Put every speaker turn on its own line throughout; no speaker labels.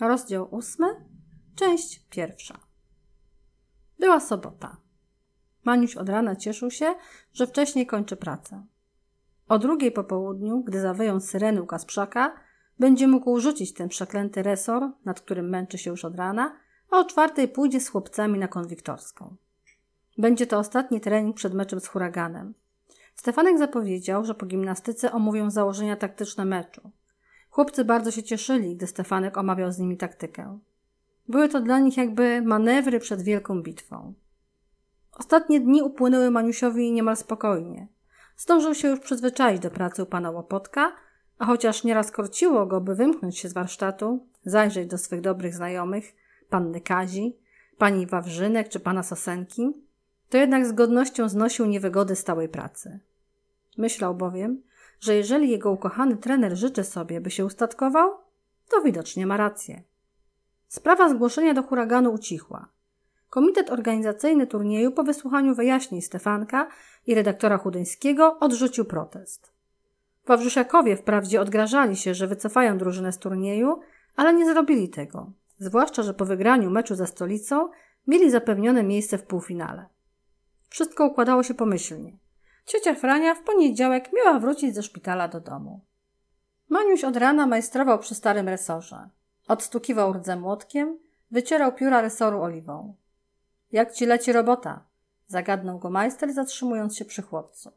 Rozdział ósmy, część pierwsza. Była sobota. Maniuś od rana cieszył się, że wcześniej kończy pracę. O drugiej po południu, gdy zawyją syreny u Kasprzaka, będzie mógł rzucić ten przeklęty resor, nad którym męczy się już od rana, a o czwartej pójdzie z chłopcami na konwiktorską. Będzie to ostatni trening przed meczem z huraganem. Stefanek zapowiedział, że po gimnastyce omówią założenia taktyczne meczu. Chłopcy bardzo się cieszyli, gdy Stefanek omawiał z nimi taktykę. Były to dla nich jakby manewry przed wielką bitwą. Ostatnie dni upłynęły Maniusiowi niemal spokojnie. Zdążył się już przyzwyczaić do pracy u pana Łopotka, a chociaż nieraz korciło go, by wymknąć się z warsztatu, zajrzeć do swych dobrych znajomych, panny Kazi, pani Wawrzynek czy pana Sosenki, to jednak z godnością znosił niewygody stałej pracy. Myślał bowiem, że jeżeli jego ukochany trener życzy sobie, by się ustatkował, to widocznie ma rację. Sprawa zgłoszenia do huraganu ucichła. Komitet organizacyjny turnieju po wysłuchaniu wyjaśnień Stefanka i redaktora Chudyńskiego odrzucił protest. Wawrzyszakowie wprawdzie odgrażali się, że wycofają drużynę z turnieju, ale nie zrobili tego, zwłaszcza, że po wygraniu meczu za stolicą mieli zapewnione miejsce w półfinale. Wszystko układało się pomyślnie. Ciocia Frania w poniedziałek miała wrócić ze szpitala do domu. Maniuś od rana majstrował przy starym resorze. Odstukiwał rdzę młotkiem, wycierał pióra resoru oliwą. Jak ci leci robota? Zagadnął go majster, zatrzymując się przy chłopcu.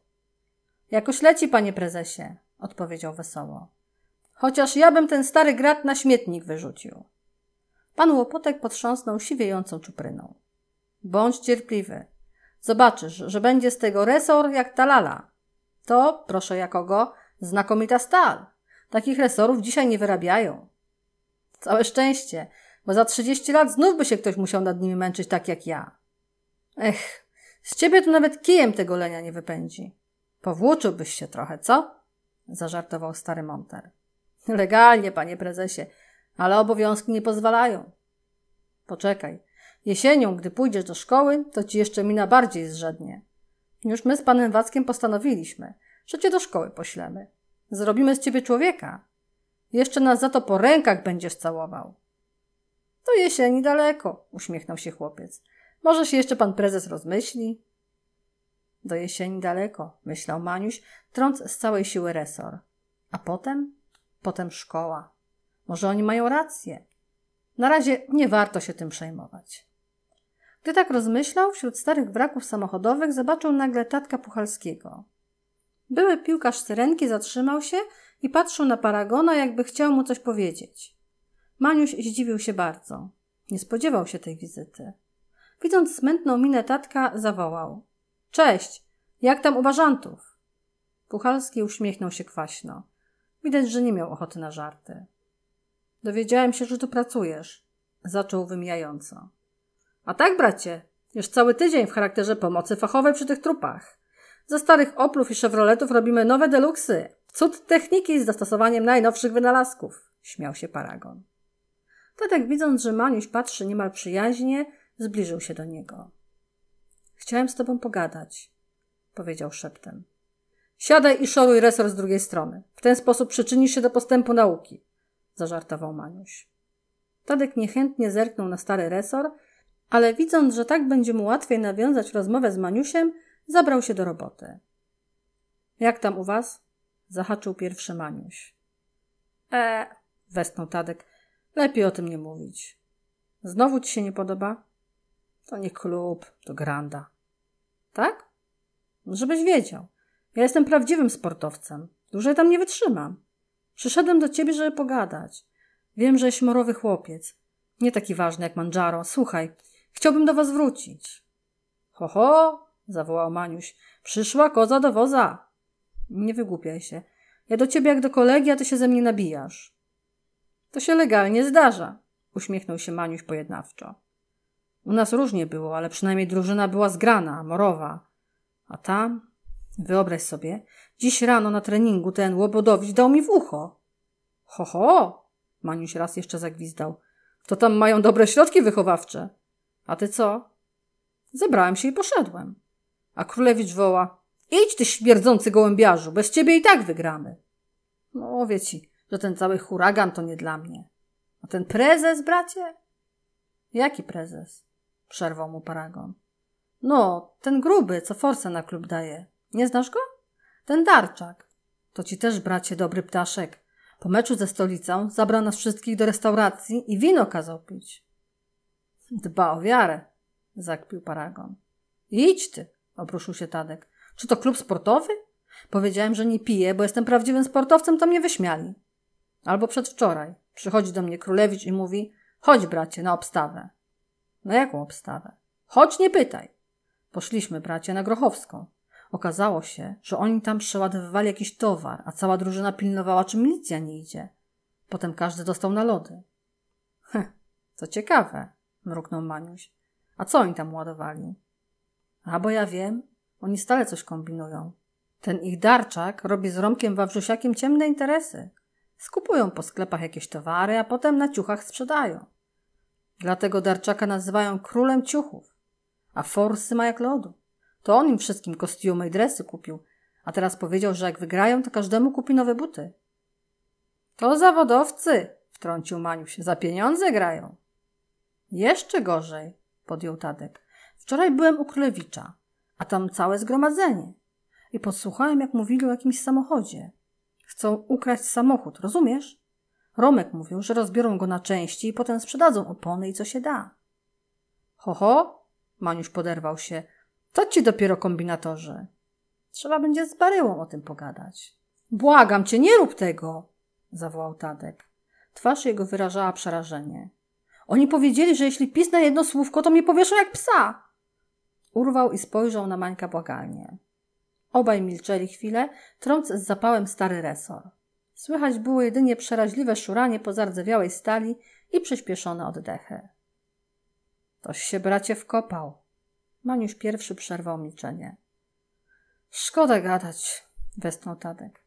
Jakoś leci, panie prezesie, odpowiedział wesoło. Chociaż ja bym ten stary grat na śmietnik wyrzucił. Pan Łopotek potrząsnął siwiejącą czupryną. Bądź cierpliwy. Zobaczysz, że będzie z tego resor jak talala. To, proszę jakogo, znakomita stal. Takich resorów dzisiaj nie wyrabiają. Całe szczęście, bo za 30 lat znów by się ktoś musiał nad nimi męczyć tak jak ja. Ech, z ciebie tu nawet kijem tego lenia nie wypędzi. Powłóczyłbyś się trochę, co? Zażartował stary Monter. Legalnie, panie prezesie, ale obowiązki nie pozwalają. Poczekaj, Jesienią, gdy pójdziesz do szkoły, to ci jeszcze mina bardziej zrzednie. Już my z panem Wackiem postanowiliśmy, że cię do szkoły poślemy. Zrobimy z ciebie człowieka. Jeszcze nas za to po rękach będziesz całował. Do jesieni daleko, uśmiechnął się chłopiec. Może się jeszcze pan prezes rozmyśli? Do jesieni daleko, myślał Maniuś, trąc z całej siły resor. A potem? Potem szkoła. Może oni mają rację. Na razie nie warto się tym przejmować. Gdy tak rozmyślał, wśród starych wraków samochodowych zobaczył nagle tatka Puchalskiego. Były piłkarz Syrenki zatrzymał się i patrzył na Paragona, jakby chciał mu coś powiedzieć. Maniuś zdziwił się bardzo. Nie spodziewał się tej wizyty. Widząc smętną minę tatka, zawołał. Cześć! Jak tam u Puchalski uśmiechnął się kwaśno. Widać, że nie miał ochoty na żarty. Dowiedziałem się, że tu pracujesz, zaczął wymijająco. A tak, bracie, już cały tydzień w charakterze pomocy fachowej przy tych trupach. Ze starych Oplów i szewroletów robimy nowe deluksy. Cud techniki z zastosowaniem najnowszych wynalazków, śmiał się Paragon. Tadek, widząc, że Maniuś patrzy niemal przyjaźnie, zbliżył się do niego. Chciałem z tobą pogadać, powiedział szeptem. Siadaj i szoruj resor z drugiej strony. W ten sposób przyczynisz się do postępu nauki, zażartował Maniuś. Tadek niechętnie zerknął na stary resor ale widząc, że tak będzie mu łatwiej nawiązać rozmowę z Maniusiem, zabrał się do roboty. Jak tam u was? Zahaczył pierwszy Maniuś. E, westnął Tadek. Lepiej o tym nie mówić. Znowu ci się nie podoba? To nie klub, to granda. Tak? Żebyś wiedział. Ja jestem prawdziwym sportowcem. Dłużej tam nie wytrzymam. Przyszedłem do ciebie, żeby pogadać. Wiem, żeś morowy chłopiec. Nie taki ważny jak Manżaro. Słuchaj, Chciałbym do was wrócić. Ho, ho! zawołał Maniuś. Przyszła koza do woza. Nie wygłupiaj się. Ja do ciebie jak do kolegi, a ty się ze mnie nabijasz. To się legalnie zdarza, uśmiechnął się Maniuś pojednawczo. U nas różnie było, ale przynajmniej drużyna była zgrana, morowa. A tam, wyobraź sobie, dziś rano na treningu ten łobodowicz dał mi w ucho. Ho, ho! Maniuś raz jeszcze zagwizdał. To tam mają dobre środki wychowawcze. A ty co? Zebrałem się i poszedłem. A królewicz woła: Idź ty śmierdzący gołębiarzu, bez ciebie i tak wygramy. No, wie ci, że ten cały huragan to nie dla mnie. A ten prezes, bracie? Jaki prezes? Przerwał mu paragon. No, ten gruby, co force na klub daje. Nie znasz go? Ten darczak. To ci też, bracie, dobry ptaszek. Po meczu ze stolicą zabrał nas wszystkich do restauracji i wino kazał pić. Dba o wiarę, zakpił paragon. Idź ty, obruszył się Tadek. Czy to klub sportowy? Powiedziałem, że nie piję, bo jestem prawdziwym sportowcem, to mnie wyśmiali. Albo przedwczoraj. Przychodzi do mnie królewicz i mówi: Chodź, bracie, na obstawę. Na jaką obstawę? Chodź, nie pytaj. Poszliśmy, bracie, na Grochowską. Okazało się, że oni tam przeładowywali jakiś towar, a cała drużyna pilnowała, czy milicja nie idzie. Potem każdy dostał na lody. Heh, co ciekawe, mruknął Maniuś. A co oni tam ładowali? A bo ja wiem, oni stale coś kombinują. Ten ich darczak robi z Romkiem Wawrzusiakiem ciemne interesy. Skupują po sklepach jakieś towary, a potem na ciuchach sprzedają. Dlatego darczaka nazywają królem ciuchów, a forsy ma jak lodu. To on im wszystkim kostiumy i dresy kupił, a teraz powiedział, że jak wygrają, to każdemu kupi nowe buty. To zawodowcy, wtrącił Maniuś, za pieniądze grają. Jeszcze gorzej, podjął Tadek. Wczoraj byłem u Królewicza, a tam całe zgromadzenie. I podsłuchałem, jak mówili o jakimś samochodzie. Chcą ukraść samochód, rozumiesz? Romek mówił, że rozbiorą go na części i potem sprzedadzą opony i co się da. Ho, ho! Maniusz poderwał się. To ci dopiero kombinatorzy? Trzeba będzie z Baryłą o tym pogadać. Błagam cię, nie rób tego! zawołał Tadek. Twarz jego wyrażała przerażenie. Oni powiedzieli, że jeśli pisnę jedno słówko, to mnie powieszą jak psa. Urwał i spojrzał na Mańka błagalnie. Obaj milczeli chwilę, trąc z zapałem stary resor. Słychać było jedynie przeraźliwe szuranie po zardzewiałej stali i przyspieszone oddechy. Toś się, bracie, wkopał. Maniusz pierwszy przerwał milczenie. Szkoda gadać, westnął Tadek.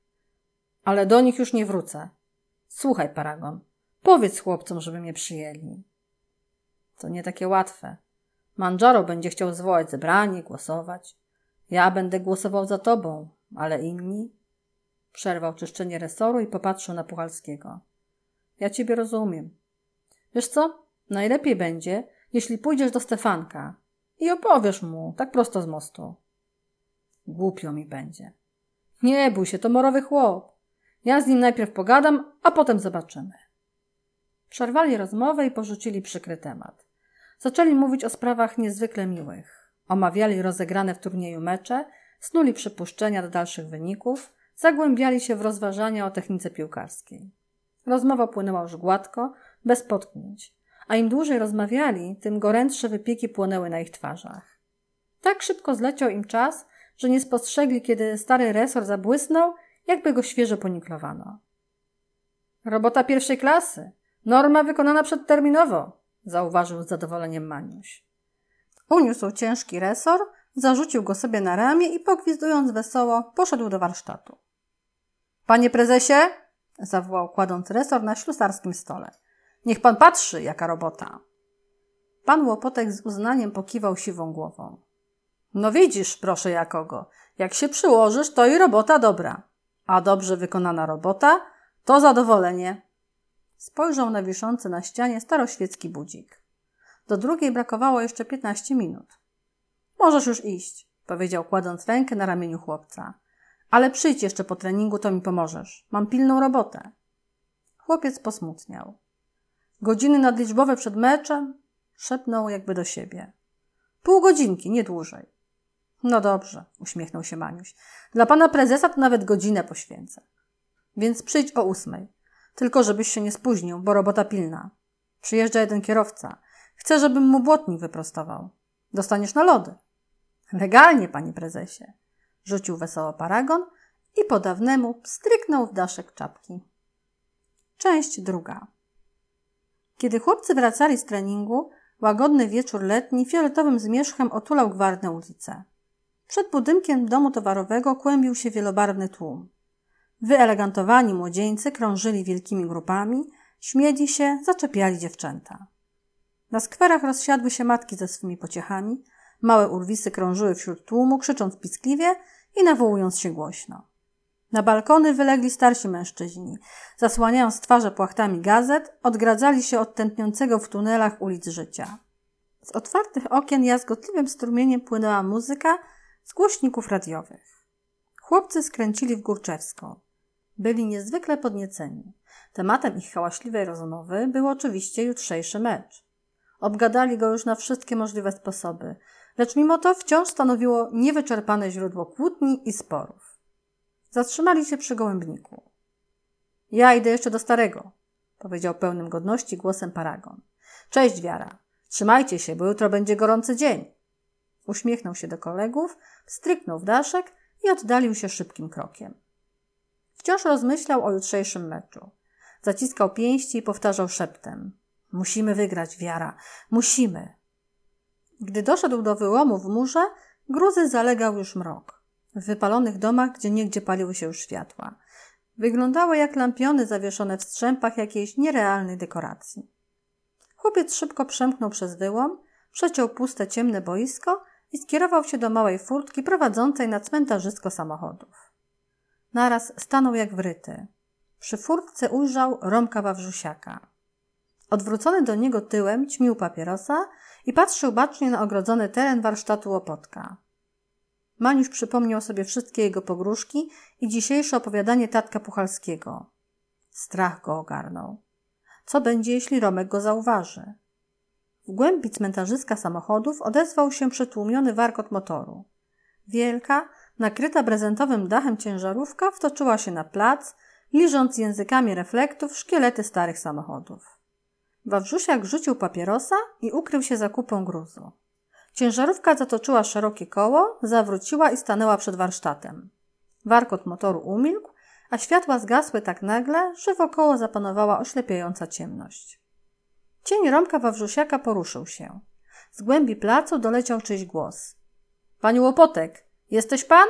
Ale do nich już nie wrócę. Słuchaj, Paragon, powiedz chłopcom, żeby mnie przyjęli. To nie takie łatwe. Manżaro będzie chciał zwołać zebranie, głosować. Ja będę głosował za tobą, ale inni? Przerwał czyszczenie resoru i popatrzył na Puchalskiego. Ja ciebie rozumiem. Wiesz co? Najlepiej będzie, jeśli pójdziesz do Stefanka i opowiesz mu tak prosto z mostu. Głupio mi będzie. Nie bój się, to morowy chłop. Ja z nim najpierw pogadam, a potem zobaczymy. Przerwali rozmowę i porzucili przykry temat. Zaczęli mówić o sprawach niezwykle miłych. Omawiali rozegrane w turnieju mecze, snuli przypuszczenia do dalszych wyników, zagłębiali się w rozważania o technice piłkarskiej. Rozmowa płynęła już gładko, bez potknięć, a im dłużej rozmawiali, tym gorętsze wypieki płonęły na ich twarzach. Tak szybko zleciał im czas, że nie spostrzegli, kiedy stary resor zabłysnął, jakby go świeżo poniklowano. Robota pierwszej klasy. Norma wykonana przedterminowo, zauważył z zadowoleniem Maniuś. Uniósł ciężki resor, zarzucił go sobie na ramię i pogwizdując wesoło, poszedł do warsztatu. Panie prezesie, zawołał kładąc resor na ślusarskim stole. Niech pan patrzy, jaka robota. Pan Łopotek z uznaniem pokiwał siwą głową. No widzisz, proszę jakogo, jak się przyłożysz, to i robota dobra. A dobrze wykonana robota to zadowolenie. Spojrzał na wiszący na ścianie staroświecki budzik. Do drugiej brakowało jeszcze piętnaście minut. Możesz już iść, powiedział kładąc rękę na ramieniu chłopca. Ale przyjdź jeszcze po treningu, to mi pomożesz. Mam pilną robotę. Chłopiec posmutniał. Godziny nadliczbowe przed meczem? Szepnął jakby do siebie. Pół godzinki, nie dłużej. No dobrze, uśmiechnął się Maniuś. Dla pana prezesa to nawet godzinę poświęcę. Więc przyjdź o ósmej. Tylko żebyś się nie spóźnił, bo robota pilna. Przyjeżdża jeden kierowca. Chcę, żebym mu błotnik wyprostował. Dostaniesz na lody. Legalnie, panie prezesie. Rzucił wesoło paragon i po dawnemu pstryknął w daszek czapki. Część druga. Kiedy chłopcy wracali z treningu, łagodny wieczór letni fioletowym zmierzchem otulał gwarne ulice. Przed budynkiem domu towarowego kłębił się wielobarwny tłum. Wyelegantowani młodzieńcy krążyli wielkimi grupami, śmieli się, zaczepiali dziewczęta. Na skwerach rozsiadły się matki ze swymi pociechami, małe urwisy krążyły wśród tłumu, krzycząc piskliwie i nawołując się głośno. Na balkony wylegli starsi mężczyźni. Zasłaniając twarze płachtami gazet, odgradzali się od tętniącego w tunelach ulic życia. Z otwartych okien jazgotliwym strumieniem płynęła muzyka z głośników radiowych. Chłopcy skręcili w Górczewską. Byli niezwykle podnieceni. Tematem ich hałaśliwej rozmowy był oczywiście jutrzejszy mecz. Obgadali go już na wszystkie możliwe sposoby, lecz mimo to wciąż stanowiło niewyczerpane źródło kłótni i sporów. Zatrzymali się przy gołębniku. Ja idę jeszcze do starego, powiedział pełnym godności głosem paragon. Cześć, wiara. Trzymajcie się, bo jutro będzie gorący dzień. Uśmiechnął się do kolegów, stryknął w daszek i oddalił się szybkim krokiem. Wciąż rozmyślał o jutrzejszym meczu. Zaciskał pięści i powtarzał szeptem. Musimy wygrać, wiara. Musimy. Gdy doszedł do wyłomu w murze, gruzy zalegał już mrok. W wypalonych domach gdzie niegdzie paliły się już światła. Wyglądały jak lampiony zawieszone w strzępach jakiejś nierealnej dekoracji. Chłopiec szybko przemknął przez wyłom, przeciął puste ciemne boisko i skierował się do małej furtki prowadzącej na cmentarzysko samochodów. Naraz stanął jak wryty. Przy furtce ujrzał Romka Wawrzusiaka. Odwrócony do niego tyłem ćmił papierosa i patrzył bacznie na ogrodzony teren warsztatu Łopotka. Maniusz przypomniał sobie wszystkie jego pogróżki i dzisiejsze opowiadanie tatka Puchalskiego. Strach go ogarnął. Co będzie, jeśli Romek go zauważy? W głębi cmentarzyska samochodów odezwał się przytłumiony warkot motoru. Wielka, Nakryta brezentowym dachem ciężarówka wtoczyła się na plac, liżąc językami reflektów szkielety starych samochodów. Wawrzusiak rzucił papierosa i ukrył się za kupą gruzu. Ciężarówka zatoczyła szerokie koło, zawróciła i stanęła przed warsztatem. Warkot motoru umilkł, a światła zgasły tak nagle, że wokoło zapanowała oślepiająca ciemność. Cień Romka Wawrzusiaka poruszył się. Z głębi placu doleciał czyjś głos. Pani Łopotek, Jesteś pan?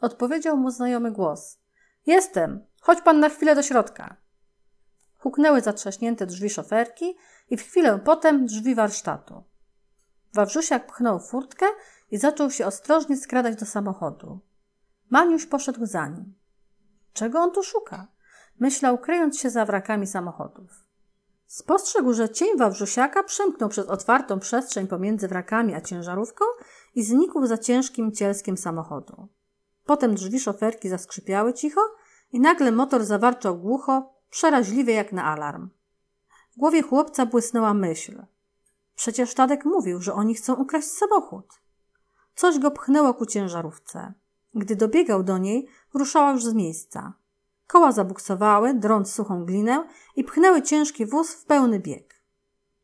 Odpowiedział mu znajomy głos. Jestem. Chodź pan na chwilę do środka. Huknęły zatrzaśnięte drzwi szoferki i w chwilę potem drzwi warsztatu. Wawrzusiak pchnął furtkę i zaczął się ostrożnie skradać do samochodu. Maniuś poszedł za nim. Czego on tu szuka? Myślał, kryjąc się za wrakami samochodów. Spostrzegł, że cień Wawrzusiaka przemknął przez otwartą przestrzeń pomiędzy wrakami a ciężarówką i znikł za ciężkim cielskiem samochodu. Potem drzwi szoferki zaskrzypiały cicho i nagle motor zawarczał głucho, przeraźliwie jak na alarm. W głowie chłopca błysnęła myśl. Przecież Tadek mówił, że oni chcą ukraść samochód. Coś go pchnęło ku ciężarówce. Gdy dobiegał do niej, ruszała już z miejsca. Koła zabuksowały, drąc suchą glinę i pchnęły ciężki wóz w pełny bieg.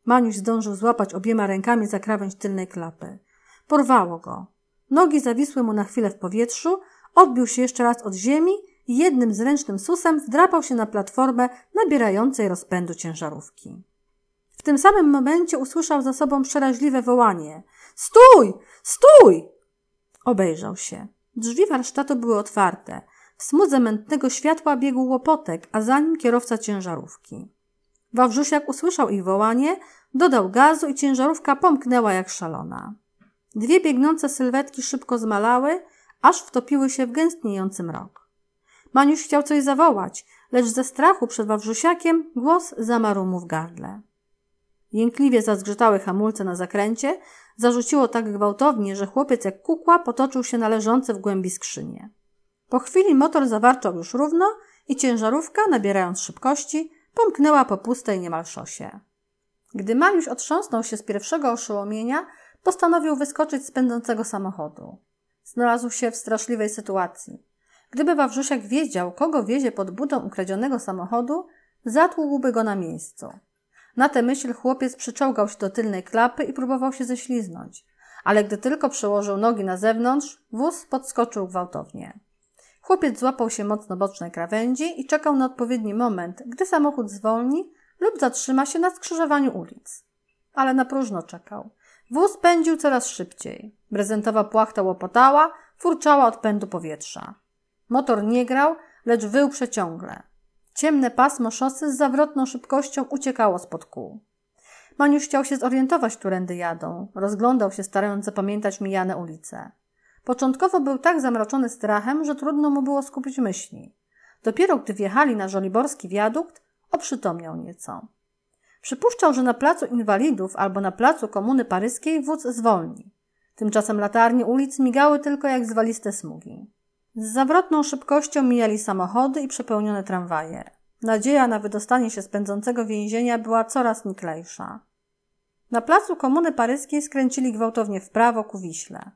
Maniuś zdążył złapać obiema rękami za krawędź tylnej klapy. Porwało go. Nogi zawisły mu na chwilę w powietrzu, odbił się jeszcze raz od ziemi i jednym zręcznym susem wdrapał się na platformę nabierającej rozpędu ciężarówki. W tym samym momencie usłyszał za sobą przeraźliwe wołanie: Stój! Stój! Obejrzał się. Drzwi warsztatu były otwarte. W smudze mętnego światła biegł łopotek, a za nim kierowca ciężarówki. Wawrzusiak usłyszał ich wołanie, dodał gazu i ciężarówka pomknęła jak szalona. Dwie biegnące sylwetki szybko zmalały, aż wtopiły się w gęstniejący mrok. Maniusz chciał coś zawołać, lecz ze strachu przed Wawrzusiakiem głos zamarł mu w gardle. Jękliwie zazgrzytały hamulce na zakręcie, zarzuciło tak gwałtownie, że chłopiec jak kukła potoczył się na leżące w głębi skrzynie. Po chwili motor zawarczał już równo i ciężarówka, nabierając szybkości, pomknęła po pustej niemal szosie. Gdy Mariusz otrząsnął się z pierwszego oszołomienia, postanowił wyskoczyć z pędzącego samochodu. Znalazł się w straszliwej sytuacji. Gdyby Wawrzysiak wiedział, kogo wiezie pod budą ukradzionego samochodu, zatłukłby go na miejscu. Na tę myśl chłopiec przyczołgał się do tylnej klapy i próbował się ześliznąć, ale gdy tylko przełożył nogi na zewnątrz, wóz podskoczył gwałtownie. Chłopiec złapał się mocno bocznej krawędzi i czekał na odpowiedni moment, gdy samochód zwolni lub zatrzyma się na skrzyżowaniu ulic. Ale na próżno czekał. Wóz pędził coraz szybciej. Brezentowa płachta łopotała, furczała od pędu powietrza. Motor nie grał, lecz wył przeciągle. Ciemne pasmo szosy z zawrotną szybkością uciekało spod kół. Maniusz chciał się zorientować, którędy jadą. Rozglądał się, starając zapamiętać mijane ulice. Początkowo był tak zamroczony strachem, że trudno mu było skupić myśli. Dopiero gdy wjechali na żoliborski wiadukt, oprzytomniał nieco. Przypuszczał, że na placu inwalidów albo na placu komuny paryskiej wódz zwolni. Tymczasem latarnie ulic migały tylko jak zwaliste smugi. Z zawrotną szybkością mijali samochody i przepełnione tramwaje. Nadzieja na wydostanie się z pędzącego więzienia była coraz niklejsza. Na placu komuny paryskiej skręcili gwałtownie w prawo ku Wiśle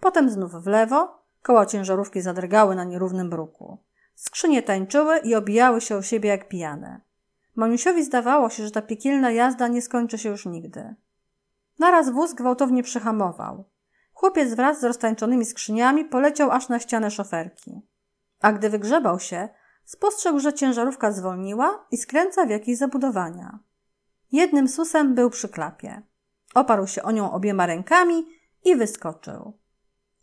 potem znów w lewo. Koła ciężarówki zadrgały na nierównym bruku. Skrzynie tańczyły i obijały się o siebie jak pijane. Maniusiowi zdawało się, że ta piekielna jazda nie skończy się już nigdy. Naraz wóz gwałtownie przyhamował. Chłopiec wraz z roztańczonymi skrzyniami poleciał aż na ścianę szoferki. A gdy wygrzebał się, spostrzegł, że ciężarówka zwolniła i skręca w jakieś zabudowania. Jednym susem był przy klapie. Oparł się o nią obiema rękami i wyskoczył.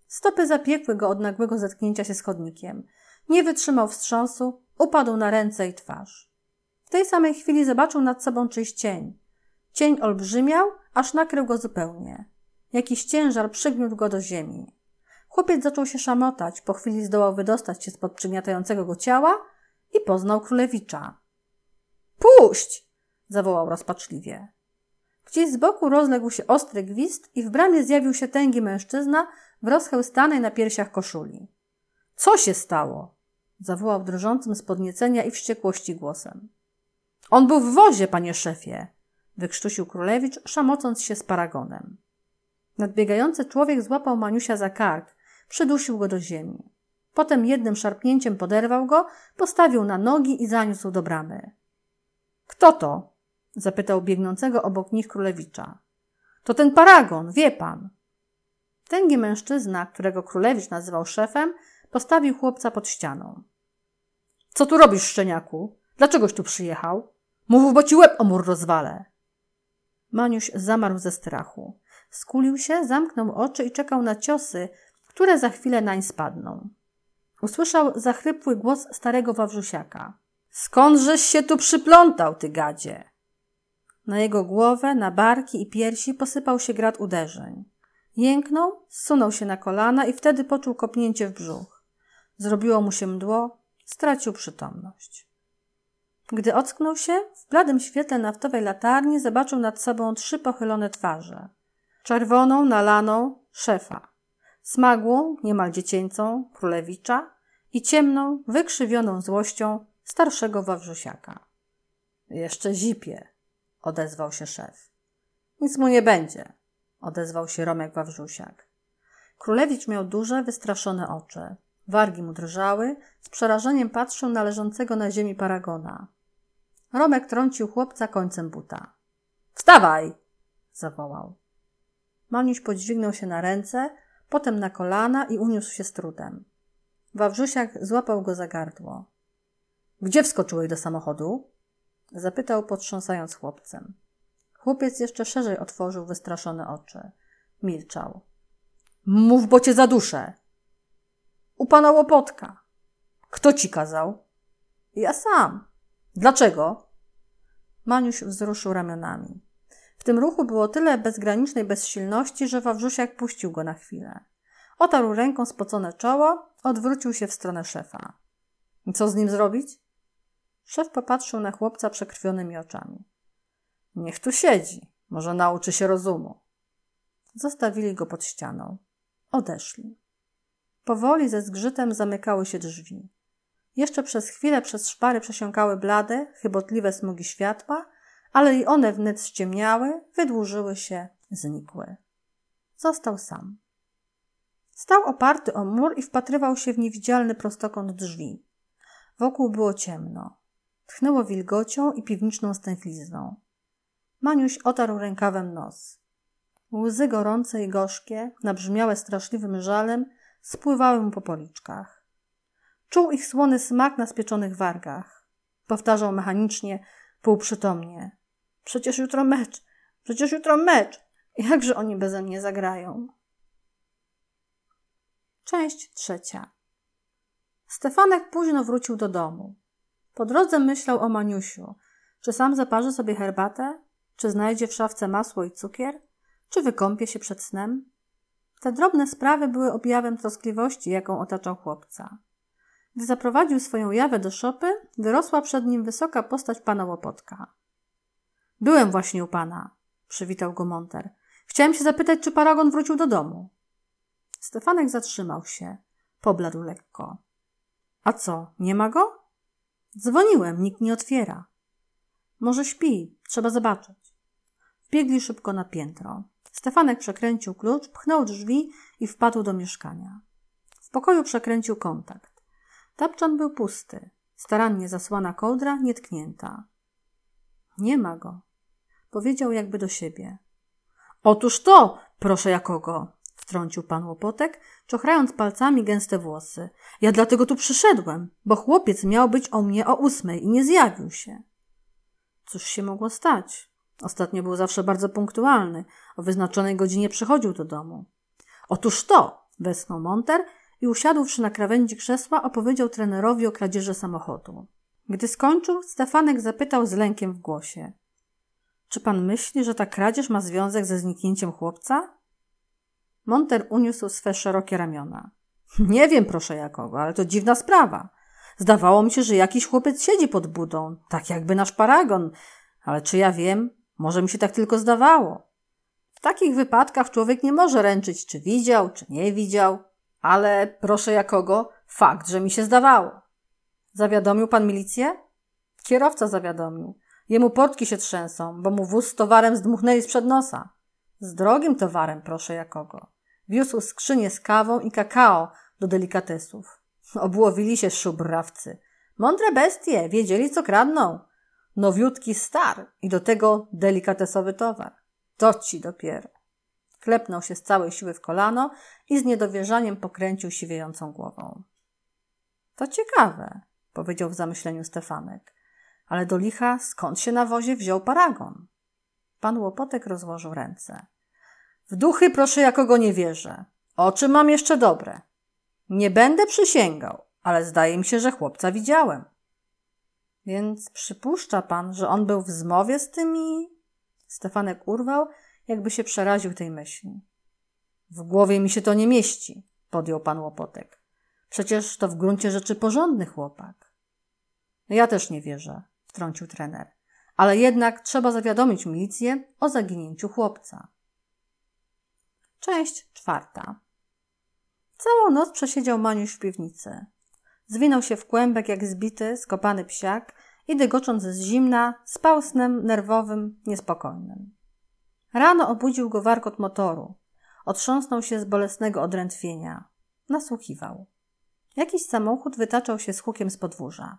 Stopy zapiekły go od nagłego zetknięcia się z chodnikiem. Nie wytrzymał wstrząsu, upadł na ręce i twarz. W tej samej chwili zobaczył nad sobą czyjś cień. Cień olbrzymiał, aż nakrył go zupełnie. Jakiś ciężar przygniótł go do ziemi. Chłopiec zaczął się szamotać, po chwili zdołał wydostać się spod przygniatającego go ciała i poznał królewicza. Puść! zawołał rozpaczliwie. Gdzieś z boku rozległ się ostry gwizd i w bramie zjawił się tęgi mężczyzna w rozchełstanej na piersiach koszuli. Co się stało? zawołał drżącym z podniecenia i wściekłości głosem. On był w wozie, panie szefie! wykrztusił królewicz, szamocąc się z paragonem. Nadbiegający człowiek złapał Maniusia za kark, przydusił go do ziemi. Potem jednym szarpnięciem poderwał go, postawił na nogi i zaniósł do bramy. Kto to? zapytał biegnącego obok nich królewicza. To ten paragon, wie pan. Tęgi mężczyzna, którego królewicz nazywał szefem, postawił chłopca pod ścianą. Co tu robisz, szczeniaku? Dlaczegoś tu przyjechał? Mów, bo ci łeb o mur rozwalę. Maniuś zamarł ze strachu. Skulił się, zamknął oczy i czekał na ciosy, które za chwilę nań spadną. Usłyszał zachrypły głos starego Wawrzusiaka. Skądżeś się tu przyplątał, ty gadzie? Na jego głowę, na barki i piersi posypał się grad uderzeń. Jęknął, zsunął się na kolana i wtedy poczuł kopnięcie w brzuch. Zrobiło mu się mdło, stracił przytomność. Gdy ocknął się, w bladym świetle naftowej latarni zobaczył nad sobą trzy pochylone twarze. Czerwoną, nalaną, szefa. Smagłą, niemal dziecięcą, królewicza i ciemną, wykrzywioną złością starszego Wawrzusiaka. Jeszcze zipie, odezwał się szef. Nic mu nie będzie odezwał się Romek Wawrzusiak. Królewicz miał duże, wystraszone oczy. Wargi mu drżały, z przerażeniem patrzył na leżącego na ziemi paragona. Romek trącił chłopca końcem buta. Wstawaj! zawołał. Maniuś podźwignął się na ręce, potem na kolana i uniósł się z trudem. Wawrzusiak złapał go za gardło. Gdzie wskoczyłeś do samochodu? zapytał, potrząsając chłopcem. Chłopiec jeszcze szerzej otworzył wystraszone oczy. Milczał. Mów, bo cię zaduszę. U pana Łopotka. Kto ci kazał? Ja sam. Dlaczego? Maniuś wzruszył ramionami. W tym ruchu było tyle bezgranicznej bezsilności, że Wawrzusiak puścił go na chwilę. Otarł ręką spocone czoło, odwrócił się w stronę szefa. Co z nim zrobić? Szef popatrzył na chłopca przekrwionymi oczami. Niech tu siedzi, może nauczy się rozumu. Zostawili go pod ścianą. Odeszli. Powoli ze zgrzytem zamykały się drzwi. Jeszcze przez chwilę przez szpary przesiąkały blade, chybotliwe smugi światła, ale i one wnet ściemniały, wydłużyły się, znikły. Został sam. Stał oparty o mur i wpatrywał się w niewidzialny prostokąt drzwi. Wokół było ciemno. Tchnęło wilgocią i piwniczną stęchlizną. Maniuś otarł rękawem nos. Łzy gorące i gorzkie, nabrzmiałe straszliwym żalem, spływały mu po policzkach. Czuł ich słony smak na spieczonych wargach. Powtarzał mechanicznie, półprzytomnie. Przecież jutro mecz, przecież jutro mecz. Jakże oni bez mnie zagrają? Część trzecia. Stefanek późno wrócił do domu. Po drodze myślał o Maniusiu. Czy sam zaparzy sobie herbatę? Czy znajdzie w szafce masło i cukier? Czy wykąpie się przed snem? Te drobne sprawy były objawem troskliwości, jaką otaczał chłopca. Gdy zaprowadził swoją jawę do szopy, wyrosła przed nim wysoka postać pana Łopotka. Byłem właśnie u pana, przywitał go Monter. Chciałem się zapytać, czy paragon wrócił do domu. Stefanek zatrzymał się. Pobladł lekko. A co, nie ma go? Dzwoniłem, nikt nie otwiera. Może śpi, trzeba zobaczyć. Biegli szybko na piętro. Stefanek przekręcił klucz, pchnął drzwi i wpadł do mieszkania. W pokoju przekręcił kontakt. Tapczan był pusty, starannie zasłana kołdra nietknięta. Nie ma go, powiedział jakby do siebie. Otóż to, proszę jakogo, wtrącił pan Łopotek, czochrając palcami gęste włosy. Ja dlatego tu przyszedłem, bo chłopiec miał być o mnie o ósmej i nie zjawił się. Cóż się mogło stać? Ostatnio był zawsze bardzo punktualny. O wyznaczonej godzinie przychodził do domu. Otóż to! westchnął Monter i usiadłszy na krawędzi krzesła, opowiedział trenerowi o kradzieży samochodu. Gdy skończył, Stefanek zapytał z lękiem w głosie. Czy pan myśli, że ta kradzież ma związek ze zniknięciem chłopca? Monter uniósł swe szerokie ramiona. Nie wiem, proszę jakogo, ale to dziwna sprawa. Zdawało mi się, że jakiś chłopiec siedzi pod budą, tak jakby nasz paragon. Ale czy ja wiem? Może mi się tak tylko zdawało. W takich wypadkach człowiek nie może ręczyć, czy widział, czy nie widział, ale proszę jakogo, fakt, że mi się zdawało. Zawiadomił pan milicję? Kierowca zawiadomił. Jemu portki się trzęsą, bo mu wóz z towarem zdmuchnęli sprzed nosa. Z drogim towarem, proszę jakogo. Wiózł skrzynię z kawą i kakao do delikatesów. Obłowili się szubrawcy. Mądre bestie, wiedzieli co kradną nowiutki star i do tego delikatesowy towar. To ci dopiero. Klepnął się z całej siły w kolano i z niedowierzaniem pokręcił siwiejącą głową. To ciekawe, powiedział w zamyśleniu Stefanek. Ale do licha skąd się na wozie wziął paragon? Pan Łopotek rozłożył ręce. W duchy proszę, ja go nie wierzę. Oczy mam jeszcze dobre. Nie będę przysięgał, ale zdaje mi się, że chłopca widziałem. Więc przypuszcza pan, że on był w zmowie z tymi? Stefanek urwał, jakby się przeraził tej myśli. W głowie mi się to nie mieści, podjął pan łopotek. Przecież to w gruncie rzeczy porządny chłopak. No ja też nie wierzę, wtrącił trener. Ale jednak trzeba zawiadomić milicję o zaginięciu chłopca. Część czwarta. Całą noc przesiedział Maniuś w piwnicy. Zwinął się w kłębek jak zbity, skopany psiak i dygocząc z zimna, spał snem nerwowym, niespokojnym. Rano obudził go warkot motoru. Otrząsnął się z bolesnego odrętwienia. Nasłuchiwał. Jakiś samochód wytaczał się z hukiem z podwórza.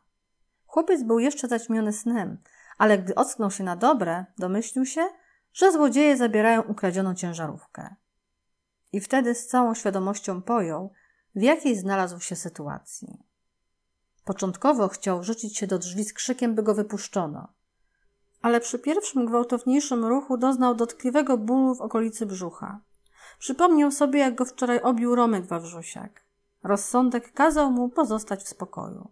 Chłopiec był jeszcze zaćmiony snem, ale gdy ocknął się na dobre, domyślił się, że złodzieje zabierają ukradzioną ciężarówkę. I wtedy z całą świadomością pojął, w jakiej znalazł się sytuacji. Początkowo chciał rzucić się do drzwi z krzykiem, by go wypuszczono. Ale przy pierwszym gwałtowniejszym ruchu doznał dotkliwego bólu w okolicy brzucha. Przypomniał sobie, jak go wczoraj obił Romek Wawrzusiak. Rozsądek kazał mu pozostać w spokoju.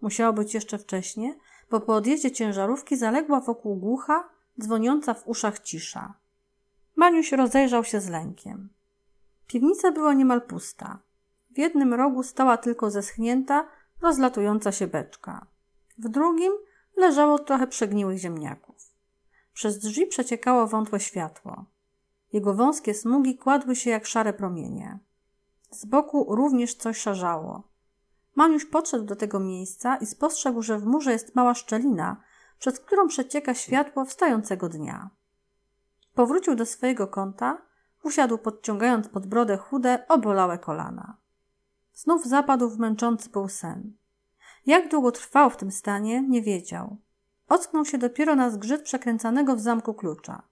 Musiało być jeszcze wcześnie, bo po odjeździe ciężarówki zaległa wokół głucha, dzwoniąca w uszach cisza. Maniuś rozejrzał się z lękiem. Piwnica była niemal pusta. W jednym rogu stała tylko zeschnięta, rozlatująca się beczka. W drugim leżało trochę przegniłych ziemniaków. Przez drzwi przeciekało wątłe światło. Jego wąskie smugi kładły się jak szare promienie. Z boku również coś szarzało. już podszedł do tego miejsca i spostrzegł, że w murze jest mała szczelina, przez którą przecieka światło wstającego dnia. Powrócił do swojego kąta, usiadł podciągając pod brodę chude, obolałe kolana. Znów zapadł w męczący był sen. Jak długo trwał w tym stanie, nie wiedział. Ocknął się dopiero na zgrzyt przekręcanego w zamku klucza.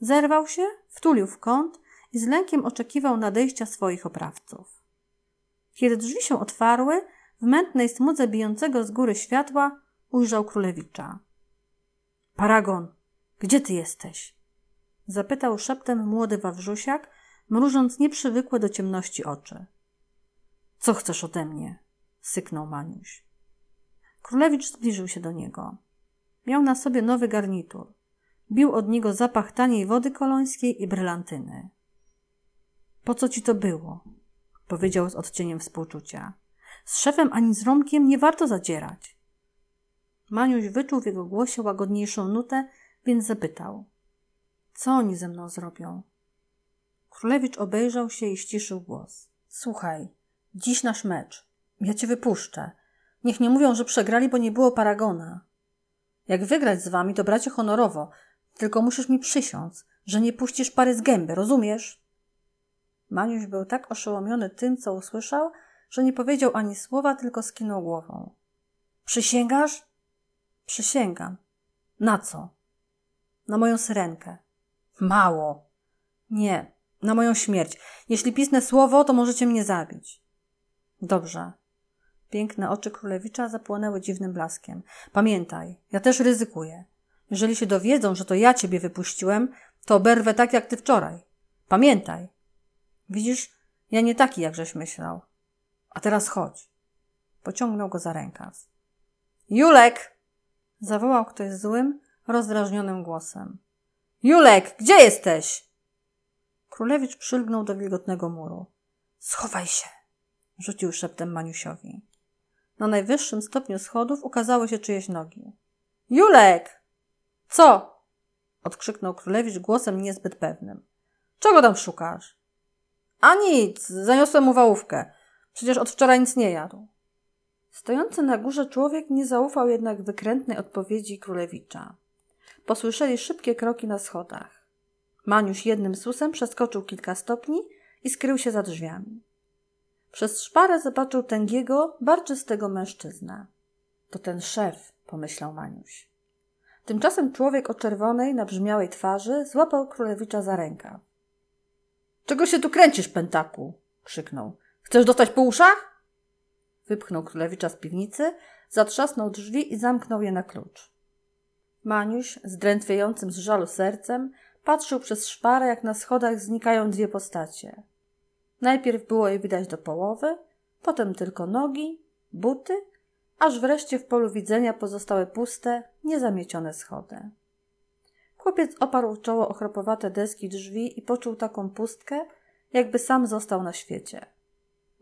Zerwał się, wtulił w kąt i z lękiem oczekiwał nadejścia swoich oprawców. Kiedy drzwi się otwarły, w mętnej smudze bijącego z góry światła ujrzał królewicza. Paragon, gdzie ty jesteś? zapytał szeptem młody Wawrzusiak, mrużąc nieprzywykłe do ciemności oczy. Co chcesz ode mnie? syknął Maniuś. Królewicz zbliżył się do niego. Miał na sobie nowy garnitur. Bił od niego zapach taniej wody kolońskiej i brylantyny. Po co ci to było? powiedział z odcieniem współczucia. Z szefem ani z rąkiem nie warto zadzierać. Maniuś wyczuł w jego głosie łagodniejszą nutę, więc zapytał. Co oni ze mną zrobią? Królewicz obejrzał się i ściszył głos. Słuchaj, Dziś nasz mecz. Ja cię wypuszczę. Niech nie mówią, że przegrali, bo nie było paragona. Jak wygrać z wami, to bracie honorowo, tylko musisz mi przysiąc, że nie puścisz pary z gęby, rozumiesz? Maniuś był tak oszołomiony tym, co usłyszał, że nie powiedział ani słowa, tylko skinął głową. Przysięgasz? Przysięgam. Na co? Na moją syrenkę. Mało. Nie, na moją śmierć. Jeśli pisnę słowo, to możecie mnie zabić. Dobrze. Piękne oczy królewicza zapłonęły dziwnym blaskiem. Pamiętaj, ja też ryzykuję. Jeżeli się dowiedzą, że to ja ciebie wypuściłem, to berwę tak jak ty wczoraj. Pamiętaj. Widzisz, ja nie taki, jak żeś myślał. A teraz chodź. Pociągnął go za rękaw. Julek! zawołał ktoś złym, rozdrażnionym głosem. Julek, gdzie jesteś? Królewicz przylgnął do wilgotnego muru. Schowaj się! rzucił szeptem Maniusiowi. Na najwyższym stopniu schodów ukazały się czyjeś nogi. Julek! Co? odkrzyknął królewicz głosem niezbyt pewnym. Czego tam szukasz? A nic, zaniosłem mu wałówkę. Przecież od wczoraj nic nie jadł. Stojący na górze człowiek nie zaufał jednak wykrętnej odpowiedzi królewicza. Posłyszeli szybkie kroki na schodach. Maniuś jednym susem przeskoczył kilka stopni i skrył się za drzwiami. Przez szparę zobaczył tęgiego, barczystego mężczyznę. To ten szef, pomyślał Maniuś. Tymczasem człowiek o czerwonej, nabrzmiałej twarzy złapał królewicza za rękę. Czego się tu kręcisz, pentaku? krzyknął. Chcesz dostać po uszach? Wypchnął królewicza z piwnicy, zatrzasnął drzwi i zamknął je na klucz. Maniuś, zdrętwiejącym z żalu sercem, patrzył przez szparę, jak na schodach znikają dwie postacie. Najpierw było je widać do połowy, potem tylko nogi, buty, aż wreszcie w polu widzenia pozostały puste, niezamiecione schody. Chłopiec oparł czoło o chropowate deski drzwi i poczuł taką pustkę, jakby sam został na świecie.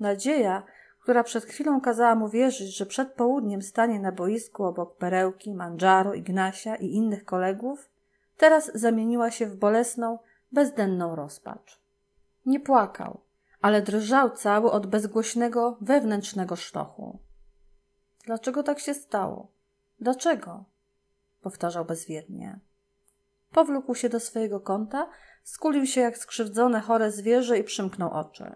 Nadzieja, która przed chwilą kazała mu wierzyć, że przed południem stanie na boisku obok Perełki, Mandżaru, Ignasia i innych kolegów, teraz zamieniła się w bolesną, bezdenną rozpacz. Nie płakał, ale drżał cały od bezgłośnego wewnętrznego szlochu. Dlaczego tak się stało? Dlaczego? powtarzał bezwiednie. Powlókł się do swojego kąta, skulił się jak skrzywdzone chore zwierzę i przymknął oczy.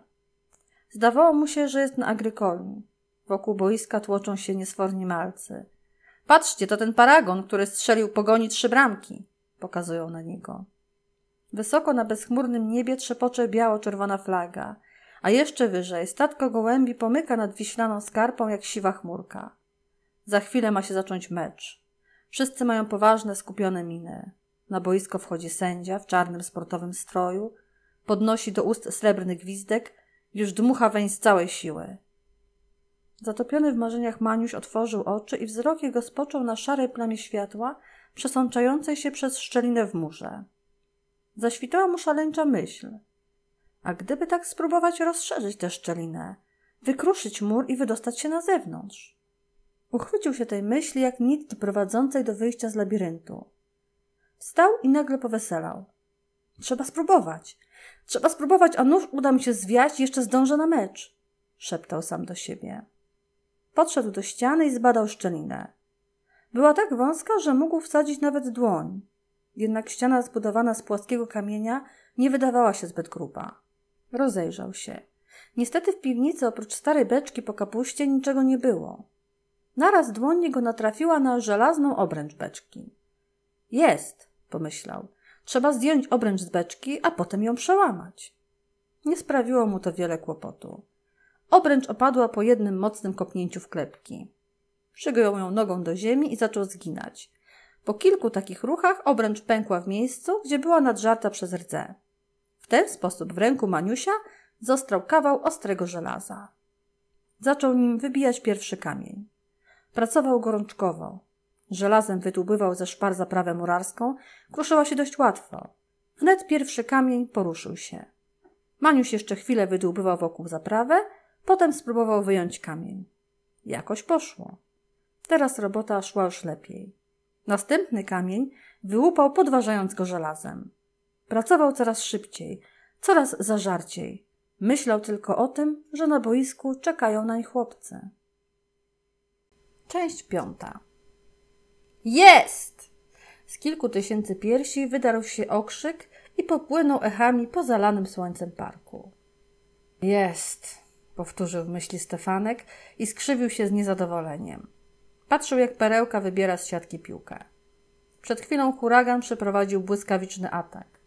Zdawało mu się, że jest na agrykolii. Wokół boiska tłoczą się niesforni malcy. Patrzcie, to ten paragon, który strzelił pogoni trzy bramki, pokazują na niego. Wysoko na bezchmurnym niebie trzepocze biało-czerwona flaga a jeszcze wyżej statko gołębi pomyka nad wiślaną skarpą jak siwa chmurka. Za chwilę ma się zacząć mecz. Wszyscy mają poważne, skupione miny. Na boisko wchodzi sędzia w czarnym sportowym stroju, podnosi do ust srebrny gwizdek, już dmucha weń z całej siły. Zatopiony w marzeniach Maniuś otworzył oczy i wzrok jego spoczął na szarej plamie światła przesączającej się przez szczelinę w murze. Zaświtała mu szaleńcza myśl – a gdyby tak spróbować rozszerzyć tę szczelinę, wykruszyć mur i wydostać się na zewnątrz? Uchwycił się tej myśli jak nitki prowadzącej do wyjścia z labiryntu. Wstał i nagle poweselał. Trzeba spróbować. Trzeba spróbować, a nóż uda mi się zwiać i jeszcze zdążę na mecz, szeptał sam do siebie. Podszedł do ściany i zbadał szczelinę. Była tak wąska, że mógł wsadzić nawet dłoń. Jednak ściana zbudowana z płaskiego kamienia nie wydawała się zbyt gruba. Rozejrzał się. Niestety w piwnicy oprócz starej beczki po kapuście niczego nie było. Naraz dłoń jego natrafiła na żelazną obręcz beczki. Jest, pomyślał. Trzeba zdjąć obręcz z beczki, a potem ją przełamać. Nie sprawiło mu to wiele kłopotu. Obręcz opadła po jednym mocnym kopnięciu w klepki. Przygiął ją nogą do ziemi i zaczął zginać. Po kilku takich ruchach obręcz pękła w miejscu, gdzie była nadżarta przez rdze. W ten sposób w ręku Maniusia został kawał ostrego żelaza. Zaczął nim wybijać pierwszy kamień. Pracował gorączkowo. Żelazem wydłubywał ze szpar zaprawę murarską, kruszyła się dość łatwo. Wnet pierwszy kamień poruszył się. Maniusz jeszcze chwilę wydłubywał wokół zaprawę, potem spróbował wyjąć kamień. Jakoś poszło. Teraz robota szła już lepiej. Następny kamień wyłupał podważając go żelazem. Pracował coraz szybciej, coraz zażarciej. Myślał tylko o tym, że na boisku czekają nań chłopcy. Część piąta. Jest! Z kilku tysięcy piersi wydarł się okrzyk i popłynął echami po zalanym słońcem parku. Jest! powtórzył w myśli Stefanek i skrzywił się z niezadowoleniem. Patrzył, jak perełka wybiera z siatki piłkę. Przed chwilą huragan przeprowadził błyskawiczny atak.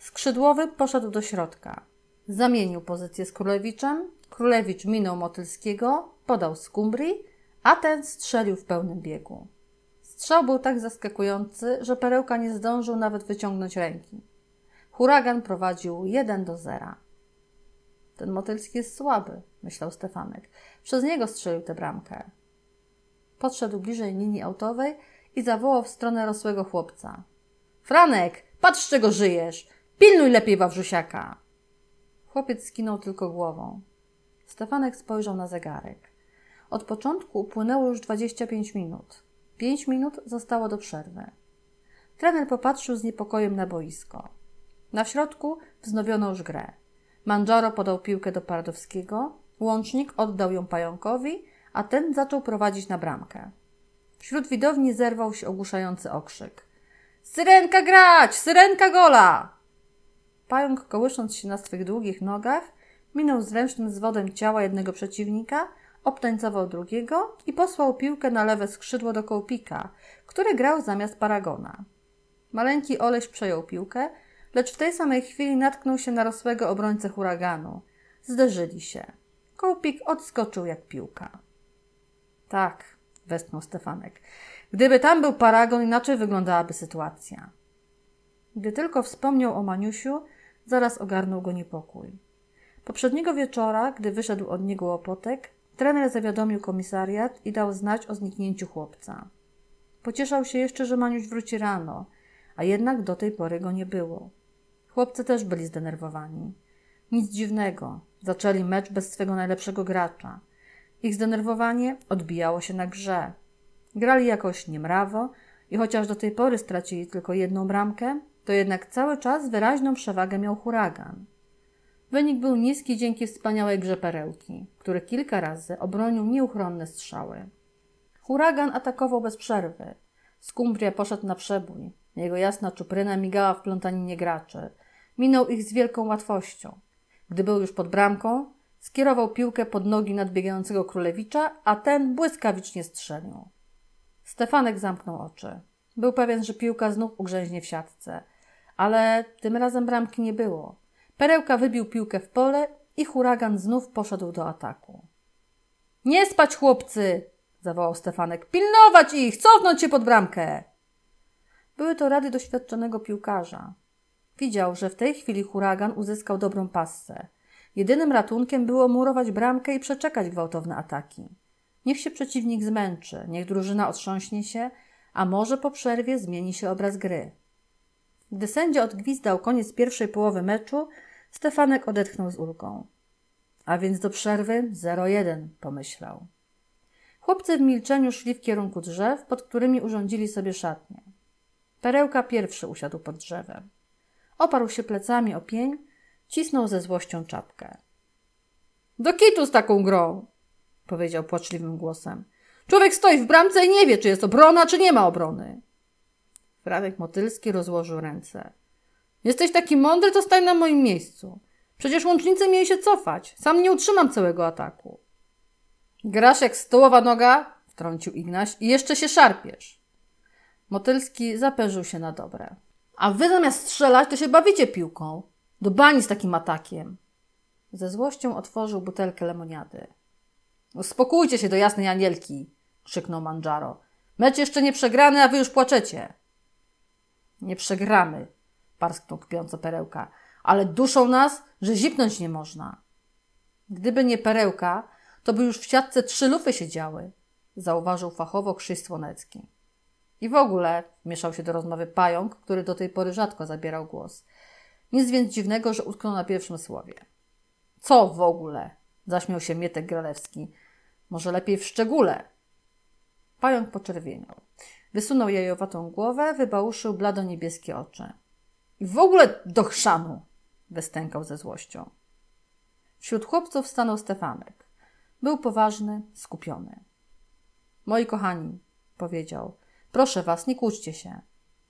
Skrzydłowy poszedł do środka. Zamienił pozycję z królewiczem. Królewicz minął Motylskiego, podał skumbri, a ten strzelił w pełnym biegu. Strzał był tak zaskakujący, że perełka nie zdążył nawet wyciągnąć ręki. Huragan prowadził jeden do zera. Ten motylski jest słaby, myślał Stefanek. Przez niego strzelił tę bramkę. Podszedł bliżej linii autowej i zawołał w stronę rosłego chłopca. Franek, patrz czego żyjesz! Pilnuj lepiej Wawrzusiaka! Chłopiec skinął tylko głową. Stefanek spojrzał na zegarek. Od początku upłynęło już 25 minut. 5 minut zostało do przerwy. Trener popatrzył z niepokojem na boisko. Na środku wznowiono już grę. Manżaro podał piłkę do Pardowskiego, łącznik oddał ją pająkowi, a ten zaczął prowadzić na bramkę. Wśród widowni zerwał się ogłuszający okrzyk. Syrenka grać! Syrenka gola! Pająk, kołysząc się na swych długich nogach, minął zręcznym zwodem ciała jednego przeciwnika, obtańcował drugiego i posłał piłkę na lewe skrzydło do kołpika, który grał zamiast paragona. Maleńki Oleś przejął piłkę, lecz w tej samej chwili natknął się na rosłego obrońcę huraganu. Zderzyli się. Kołpik odskoczył jak piłka. Tak, westchnął Stefanek. Gdyby tam był paragon, inaczej wyglądałaby sytuacja. Gdy tylko wspomniał o Maniusiu, zaraz ogarnął go niepokój. Poprzedniego wieczora, gdy wyszedł od niego łopotek, trener zawiadomił komisariat i dał znać o zniknięciu chłopca. Pocieszał się jeszcze, że Maniuś wróci rano, a jednak do tej pory go nie było. Chłopcy też byli zdenerwowani. Nic dziwnego, zaczęli mecz bez swego najlepszego gracza. Ich zdenerwowanie odbijało się na grze. Grali jakoś niemrawo i chociaż do tej pory stracili tylko jedną bramkę, to jednak cały czas wyraźną przewagę miał huragan. Wynik był niski dzięki wspaniałej grze perełki, który kilka razy obronił nieuchronne strzały. Huragan atakował bez przerwy. Skumbria poszedł na przebój. Jego jasna czupryna migała w plątaninie graczy. Minął ich z wielką łatwością. Gdy był już pod bramką, skierował piłkę pod nogi nadbiegającego królewicza, a ten błyskawicznie strzelił. Stefanek zamknął oczy. Był pewien, że piłka znów ugrzęźnie w siatce ale tym razem bramki nie było. Perełka wybił piłkę w pole i huragan znów poszedł do ataku. Nie spać, chłopcy! zawołał Stefanek. Pilnować ich! Cofnąć się pod bramkę! Były to rady doświadczonego piłkarza. Widział, że w tej chwili huragan uzyskał dobrą passę. Jedynym ratunkiem było murować bramkę i przeczekać gwałtowne ataki. Niech się przeciwnik zmęczy, niech drużyna otrząśnie się, a może po przerwie zmieni się obraz gry. Gdy sędzia odgwizdał koniec pierwszej połowy meczu, Stefanek odetchnął z ulgą. A więc do przerwy 0-1, pomyślał. Chłopcy w milczeniu szli w kierunku drzew, pod którymi urządzili sobie szatnie. Perełka pierwszy usiadł pod drzewem. Oparł się plecami o pień, cisnął ze złością czapkę. Do kitu z taką grą! powiedział płaczliwym głosem. Człowiek stoi w bramce i nie wie, czy jest obrona, czy nie ma obrony. Radek Motylski rozłożył ręce. Jesteś taki mądry, to staj na moim miejscu. Przecież łącznicy mieli się cofać. Sam nie utrzymam całego ataku. Grasz jak stołowa noga, wtrącił Ignaś, i jeszcze się szarpiesz. Motylski zaperzył się na dobre. A wy zamiast strzelać, to się bawicie piłką. Do bani z takim atakiem. Ze złością otworzył butelkę lemoniady. Uspokójcie się do jasnej anielki, krzyknął Manżaro. Mecz jeszcze nie przegrany, a wy już płaczecie. Nie przegramy, parsknął kpiąco perełka, ale duszą nas, że zipnąć nie można. Gdyby nie perełka, to by już w siatce trzy lufy siedziały, zauważył fachowo Krzyś Słonecki. I w ogóle mieszał się do rozmowy pająk, który do tej pory rzadko zabierał głos. Nic więc dziwnego, że utknął na pierwszym słowie. Co w ogóle? zaśmiał się Mietek Gralewski. Może lepiej w szczególe. Pająk poczerwieniał. Wysunął jajowatą głowę, wybałuszył blado-niebieskie oczy. W ogóle do chrzanu! wystękał ze złością. Wśród chłopców stanął Stefanek. Był poważny, skupiony. Moi kochani, powiedział, proszę was, nie kłóćcie się.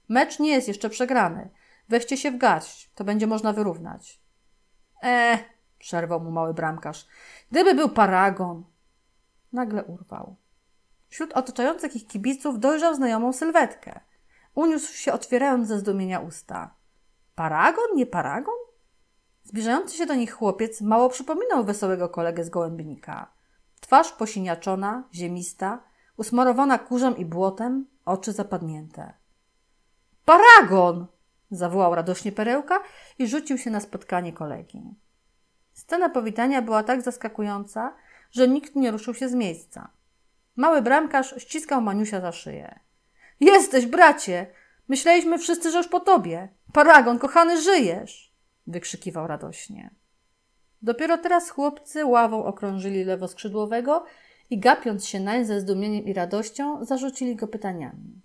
Mecz nie jest jeszcze przegrany. Weźcie się w garść, to będzie można wyrównać. E, przerwał mu mały bramkarz. Gdyby był paragon. Nagle urwał. Wśród otaczających ich kibiców dojrzał znajomą sylwetkę. Uniósł się otwierając ze zdumienia usta. Paragon, nie paragon? Zbliżający się do nich chłopiec mało przypominał wesołego kolegę z gołębnika. Twarz posiniaczona, ziemista, usmarowana kurzem i błotem, oczy zapadnięte. Paragon! zawołał radośnie perełka i rzucił się na spotkanie kolegi. Scena powitania była tak zaskakująca, że nikt nie ruszył się z miejsca. Mały bramkarz ściskał Maniusia za szyję. Jesteś, bracie! Myśleliśmy wszyscy, że już po tobie. Paragon, kochany, żyjesz! wykrzykiwał radośnie. Dopiero teraz chłopcy ławą okrążyli lewoskrzydłowego i gapiąc się nań ze zdumieniem i radością, zarzucili go pytaniami.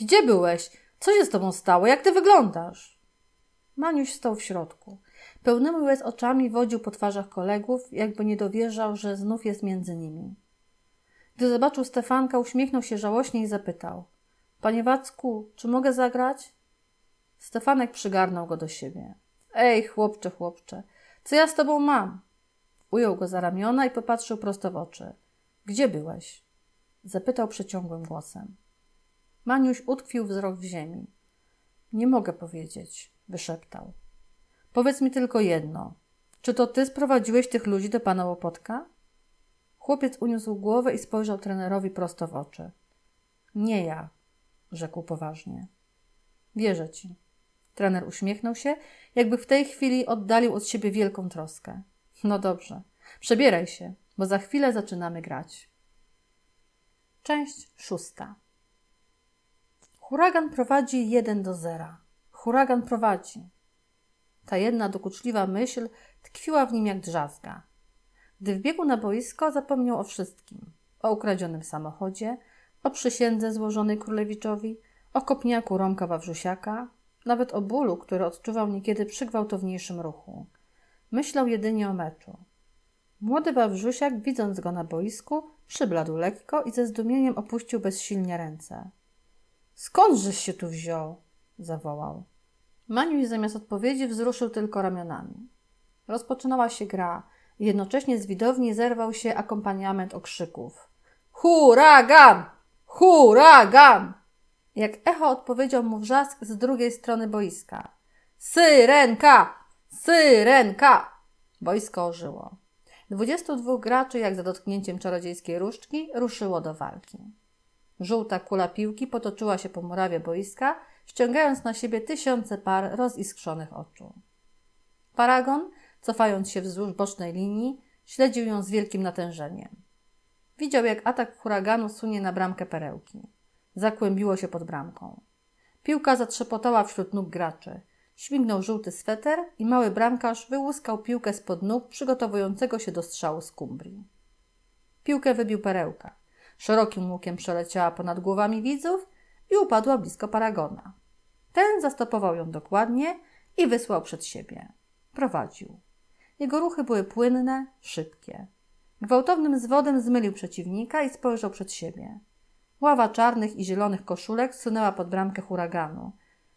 Gdzie byłeś? Co się z tobą stało? Jak ty wyglądasz? Maniuś stał w środku. Pełnymi łez oczami wodził po twarzach kolegów, jakby nie dowierzał, że znów jest między nimi. Gdy zobaczył Stefanka, uśmiechnął się żałośnie i zapytał: Panie Wacku, czy mogę zagrać? Stefanek przygarnął go do siebie. Ej, chłopcze, chłopcze, co ja z tobą mam? Ujął go za ramiona i popatrzył prosto w oczy. Gdzie byłeś? Zapytał przeciągłym głosem. Maniuś utkwił wzrok w ziemi. Nie mogę powiedzieć, wyszeptał. Powiedz mi tylko jedno. Czy to ty sprowadziłeś tych ludzi do pana Łopotka? Chłopiec uniósł głowę i spojrzał trenerowi prosto w oczy. Nie ja, rzekł poważnie. Wierzę ci. Trener uśmiechnął się, jakby w tej chwili oddalił od siebie wielką troskę. No dobrze, przebieraj się, bo za chwilę zaczynamy grać. Część szósta. Huragan prowadzi jeden do zera. Huragan prowadzi. Ta jedna dokuczliwa myśl tkwiła w nim jak drzazga. Gdy wbiegł na boisko, zapomniał o wszystkim: o ukradzionym samochodzie, o przysiędze złożonej królewiczowi, o kopniaku Romka Wawrzusiaka, nawet o bólu, który odczuwał niekiedy przy gwałtowniejszym ruchu. Myślał jedynie o meczu. Młody Wawrzusiak, widząc go na boisku, przybladł lekko i ze zdumieniem opuścił bezsilnie ręce. Skądżeś się tu wziął? zawołał. Maniuś zamiast odpowiedzi wzruszył tylko ramionami. Rozpoczynała się gra. Jednocześnie z widowni zerwał się akompaniament okrzyków. Huragan! Huragan! Jak echo odpowiedział mu wrzask z drugiej strony boiska. Syrenka! Syrenka! Boisko ożyło. 22 graczy, jak za dotknięciem czarodziejskiej różdżki, ruszyło do walki. Żółta kula piłki potoczyła się po murawie boiska, ściągając na siebie tysiące par roziskrzonych oczu. Paragon Cofając się wzdłuż bocznej linii, śledził ją z wielkim natężeniem. Widział, jak atak huraganu sunie na bramkę perełki. Zakłębiło się pod bramką. Piłka zatrzepotała wśród nóg graczy. Śmignął żółty sweter i mały bramkarz wyłuskał piłkę spod nóg przygotowującego się do strzału z kumbri. Piłkę wybił perełka. Szerokim łukiem przeleciała ponad głowami widzów i upadła blisko paragona. Ten zastopował ją dokładnie i wysłał przed siebie. Prowadził. Jego ruchy były płynne, szybkie. Gwałtownym zwodem zmylił przeciwnika i spojrzał przed siebie. Ława czarnych i zielonych koszulek sunęła pod bramkę huraganu.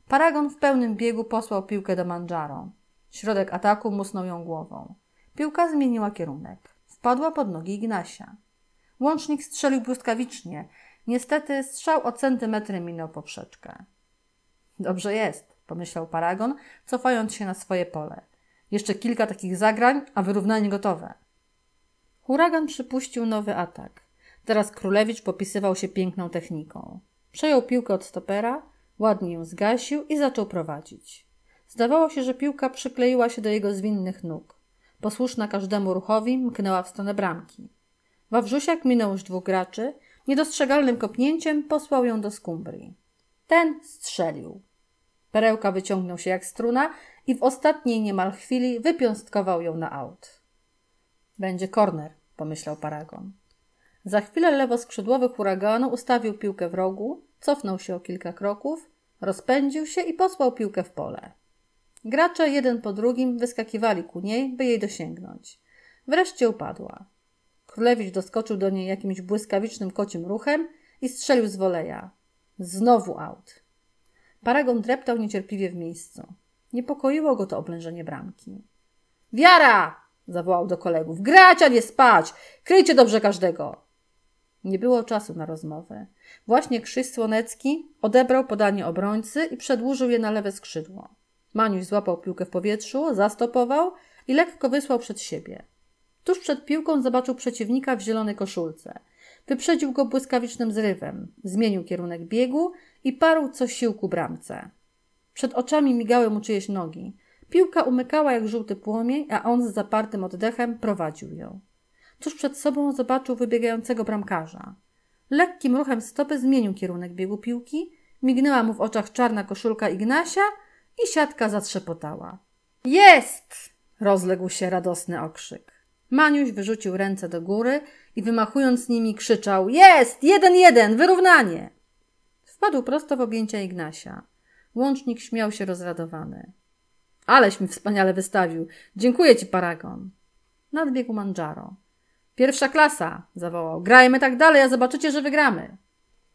Paragon w pełnym biegu posłał piłkę do Manjaro. Środek ataku musnął ją głową. Piłka zmieniła kierunek. Wpadła pod nogi Ignasia. Łącznik strzelił błyskawicznie. Niestety strzał o centymetry minął poprzeczkę. Dobrze jest, pomyślał Paragon, cofając się na swoje pole. Jeszcze kilka takich zagrań, a wyrównanie gotowe. Huragan przypuścił nowy atak. Teraz królewicz popisywał się piękną techniką. Przejął piłkę od stopera, ładnie ją zgasił i zaczął prowadzić. Zdawało się, że piłka przykleiła się do jego zwinnych nóg. Posłuszna każdemu ruchowi mknęła w stronę bramki. Wawrzusiak minął już dwóch graczy, niedostrzegalnym kopnięciem posłał ją do skumbri. Ten strzelił. Perełka wyciągnął się jak struna i w ostatniej niemal chwili wypiąstkował ją na aut. Będzie korner, pomyślał Paragon. Za chwilę lewo skrzydłowy huraganu ustawił piłkę w rogu, cofnął się o kilka kroków, rozpędził się i posłał piłkę w pole. Gracze jeden po drugim wyskakiwali ku niej, by jej dosięgnąć. Wreszcie upadła. Królewicz doskoczył do niej jakimś błyskawicznym kocim ruchem i strzelił z woleja. Znowu aut. Paragon dreptał niecierpliwie w miejscu. Niepokoiło go to oblężenie bramki. Wiara! zawołał do kolegów. Grać, a nie spać! Kryjcie dobrze każdego! Nie było czasu na rozmowę. Właśnie Krzyś Słonecki odebrał podanie obrońcy i przedłużył je na lewe skrzydło. Maniuś złapał piłkę w powietrzu, zastopował i lekko wysłał przed siebie. Tuż przed piłką zobaczył przeciwnika w zielonej koszulce. Wyprzedził go błyskawicznym zrywem, zmienił kierunek biegu i parł co sił ku bramce. Przed oczami migały mu czyjeś nogi. Piłka umykała jak żółty płomień, a on z zapartym oddechem prowadził ją. Tuż przed sobą zobaczył wybiegającego bramkarza. Lekkim ruchem stopy zmienił kierunek biegu piłki, mignęła mu w oczach czarna koszulka Ignasia i siatka zatrzepotała. Jest! rozległ się radosny okrzyk. Maniuś wyrzucił ręce do góry i wymachując nimi krzyczał: Jest! Jeden, jeden! Wyrównanie! Wpadł prosto w objęcia Ignasia. Łącznik śmiał się rozradowany. Aleś mi wspaniale wystawił. Dziękuję ci, paragon. Nadbiegł Manjaro. Pierwsza klasa, zawołał. Grajmy tak dalej, a zobaczycie, że wygramy.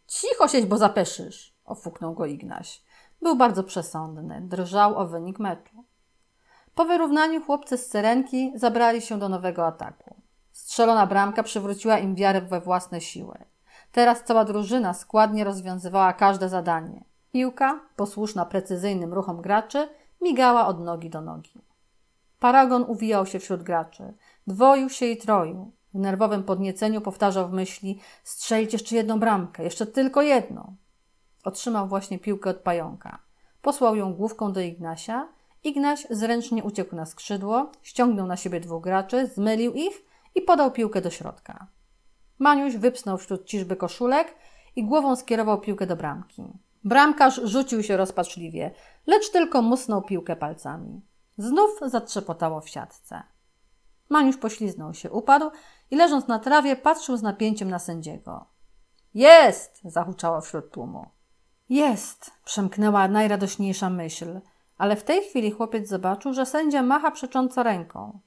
Cicho siedź, bo zapeszysz, ofuknął go Ignaś. Był bardzo przesądny, drżał o wynik meczu. Po wyrównaniu chłopcy z Serenki zabrali się do nowego ataku. Strzelona bramka przywróciła im wiarę we własne siły. Teraz cała drużyna składnie rozwiązywała każde zadanie. Piłka, posłuszna precyzyjnym ruchom graczy, migała od nogi do nogi. Paragon uwijał się wśród graczy. Dwoił się i troił. W nerwowym podnieceniu powtarzał w myśli strzelić jeszcze jedną bramkę, jeszcze tylko jedną. Otrzymał właśnie piłkę od pająka. Posłał ją główką do Ignasia. Ignaś zręcznie uciekł na skrzydło, ściągnął na siebie dwóch graczy, zmylił ich i podał piłkę do środka. Maniuś wypsnął wśród ciżby koszulek i głową skierował piłkę do bramki. Bramkarz rzucił się rozpaczliwie, lecz tylko musnął piłkę palcami. Znów zatrzepotało w siatce. Maniusz pośliznął się, upadł i leżąc na trawie patrzył z napięciem na sędziego. Jest! zahuczało wśród tłumu. Jest! przemknęła najradośniejsza myśl, ale w tej chwili chłopiec zobaczył, że sędzia macha przecząco ręką.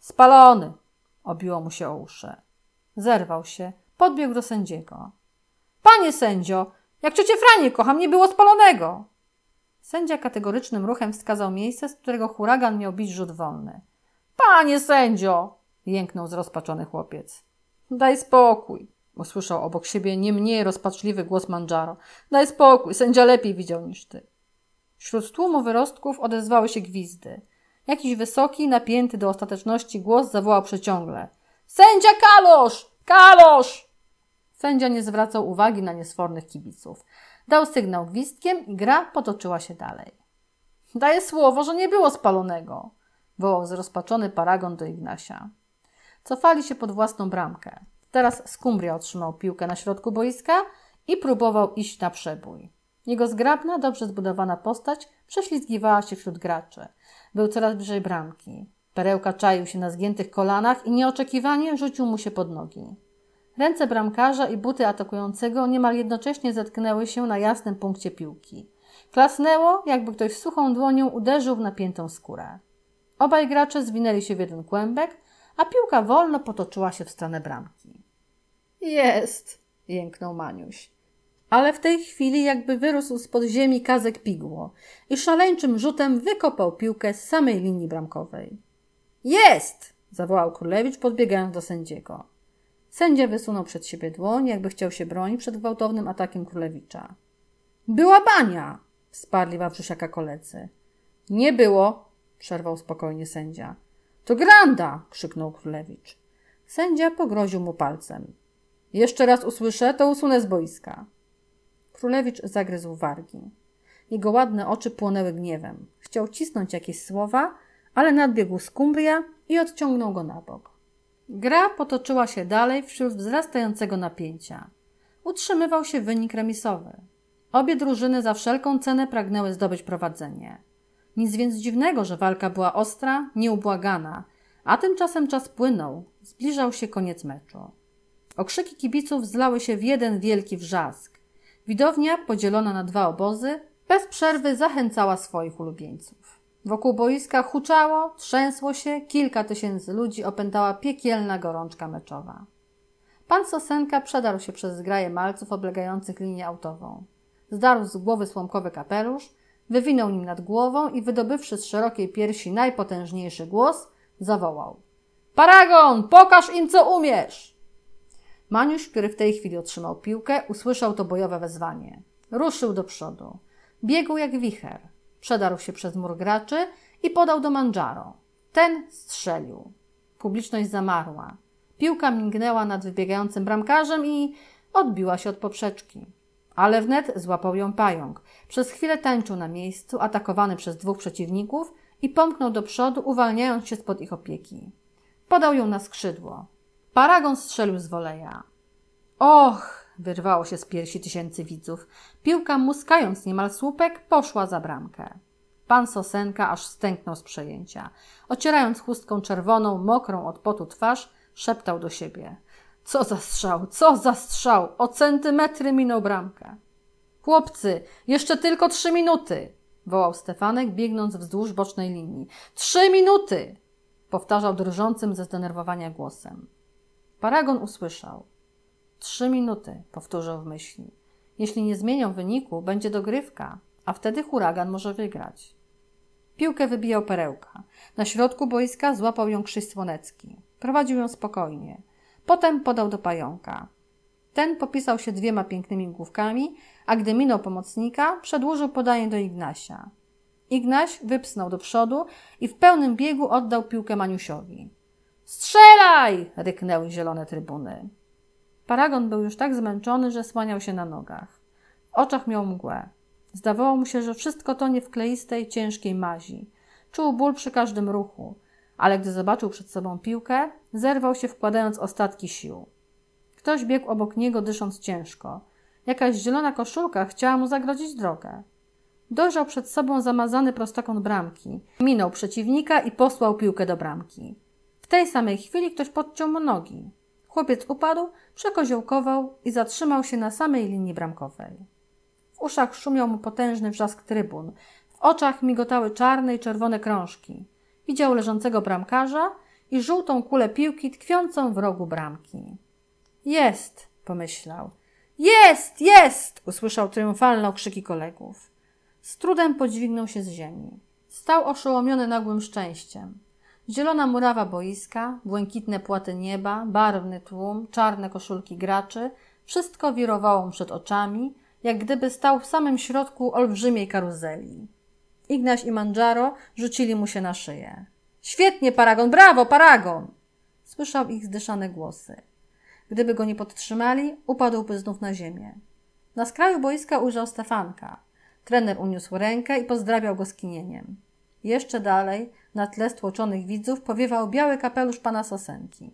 Spalony! obiło mu się o uszy. Zerwał się, podbiegł do sędziego. Panie sędzio, jak przecie Franie kocham, nie było spalonego! Sędzia kategorycznym ruchem wskazał miejsce, z którego huragan miał bić rzut wolny. Panie sędzio! jęknął zrozpaczony chłopiec. Daj spokój, usłyszał obok siebie nie mniej rozpaczliwy głos mandżaro. Daj spokój, sędzia lepiej widział niż ty. Wśród tłumu wyrostków odezwały się gwizdy. Jakiś wysoki, napięty do ostateczności głos zawołał przeciągle. Sędzia Kalosz! Kalosz! Sędzia nie zwracał uwagi na niesfornych kibiców. Dał sygnał gwizdkiem i gra potoczyła się dalej. Daję słowo, że nie było spalonego, wołał zrozpaczony paragon do Ignasia. Cofali się pod własną bramkę. Teraz Skumbria otrzymał piłkę na środku boiska i próbował iść na przebój. Jego zgrabna, dobrze zbudowana postać prześlizgiwała się wśród graczy. Był coraz bliżej bramki. Perełka czaił się na zgiętych kolanach i nieoczekiwanie rzucił mu się pod nogi. Ręce bramkarza i buty atakującego niemal jednocześnie zetknęły się na jasnym punkcie piłki. Klasnęło, jakby ktoś suchą dłonią uderzył w napiętą skórę. Obaj gracze zwinęli się w jeden kłębek, a piłka wolno potoczyła się w stronę bramki. Jest! jęknął Maniuś. Ale w tej chwili jakby wyrósł spod ziemi kazek pigło i szaleńczym rzutem wykopał piłkę z samej linii bramkowej. Jest! zawołał królewicz, podbiegając do sędziego. Sędzia wysunął przed siebie dłoń, jakby chciał się bronić przed gwałtownym atakiem królewicza. Była bania! wsparli Wawrzysiaka koledzy. Nie było, przerwał spokojnie sędzia. To granda! krzyknął królewicz. Sędzia pogroził mu palcem. Jeszcze raz usłyszę, to usunę z boiska. Królewicz zagryzł wargi. Jego ładne oczy płonęły gniewem. Chciał cisnąć jakieś słowa, ale nadbiegł skumbria i odciągnął go na bok. Gra potoczyła się dalej wśród wzrastającego napięcia. Utrzymywał się wynik remisowy. Obie drużyny za wszelką cenę pragnęły zdobyć prowadzenie. Nic więc dziwnego, że walka była ostra, nieubłagana, a tymczasem czas płynął, zbliżał się koniec meczu. Okrzyki kibiców zlały się w jeden wielki wrzask. Widownia, podzielona na dwa obozy, bez przerwy zachęcała swoich ulubieńców. Wokół boiska huczało, trzęsło się, kilka tysięcy ludzi opętała piekielna gorączka meczowa. Pan Sosenka przedarł się przez zgraje malców oblegających linię autową. Zdarł z głowy słomkowy kapelusz, wywinął nim nad głową i wydobywszy z szerokiej piersi najpotężniejszy głos, zawołał. Paragon, pokaż im, co umiesz! Maniusz, który w tej chwili otrzymał piłkę, usłyszał to bojowe wezwanie. Ruszył do przodu. Biegł jak wicher. Przedarł się przez mur graczy i podał do Manżaro. Ten strzelił. Publiczność zamarła. Piłka mignęła nad wybiegającym bramkarzem i odbiła się od poprzeczki. Ale wnet złapał ją pająk. Przez chwilę tańczył na miejscu, atakowany przez dwóch przeciwników i pomknął do przodu, uwalniając się spod ich opieki. Podał ją na skrzydło. Paragon strzelił z woleja. Och! wyrwało się z piersi tysięcy widzów. Piłka, muskając niemal słupek, poszła za bramkę. Pan Sosenka aż stęknął z przejęcia. Ocierając chustką czerwoną, mokrą od potu twarz, szeptał do siebie. Co za strzał, co za strzał! O centymetry minął bramkę. Chłopcy, jeszcze tylko trzy minuty! wołał Stefanek, biegnąc wzdłuż bocznej linii. Trzy minuty! powtarzał drżącym ze zdenerwowania głosem. Paragon usłyszał. Trzy minuty, powtórzył w myśli. Jeśli nie zmienią wyniku, będzie dogrywka, a wtedy huragan może wygrać. Piłkę wybijał perełka. Na środku boiska złapał ją Krzyś Słonecki. Prowadził ją spokojnie. Potem podał do pająka. Ten popisał się dwiema pięknymi główkami, a gdy minął pomocnika, przedłużył podanie do Ignasia. Ignaś wypsnął do przodu i w pełnym biegu oddał piłkę Maniusiowi. Strzelaj! ryknęły zielone trybuny. Paragon był już tak zmęczony, że słaniał się na nogach. W oczach miał mgłę. Zdawało mu się, że wszystko to nie w kleistej, ciężkiej mazi. Czuł ból przy każdym ruchu, ale gdy zobaczył przed sobą piłkę, zerwał się wkładając ostatki sił. Ktoś biegł obok niego, dysząc ciężko. Jakaś zielona koszulka chciała mu zagrodzić drogę. Dojrzał przed sobą zamazany prostokąt bramki. Minął przeciwnika i posłał piłkę do bramki. W tej samej chwili ktoś podciął mu nogi. Chłopiec upadł, przekoziołkował i zatrzymał się na samej linii bramkowej. W uszach szumiał mu potężny wrzask trybun, w oczach migotały czarne i czerwone krążki. Widział leżącego bramkarza i żółtą kulę piłki tkwiącą w rogu bramki. Jest, pomyślał. Jest, jest! usłyszał triumfalne okrzyki kolegów. Z trudem podźwignął się z ziemi. Stał oszołomiony nagłym szczęściem. Zielona murawa boiska, błękitne płaty nieba, barwny tłum, czarne koszulki graczy wszystko wirowało przed oczami, jak gdyby stał w samym środku olbrzymiej karuzeli. Ignaś i Mandżaro rzucili mu się na szyję. Świetnie, paragon, brawo, paragon! Słyszał ich zdyszane głosy. Gdyby go nie podtrzymali, upadłby znów na ziemię. Na skraju boiska ujrzał Stefanka. Trener uniósł rękę i pozdrawiał go skinieniem. Jeszcze dalej na tle stłoczonych widzów powiewał biały kapelusz pana Sosenki.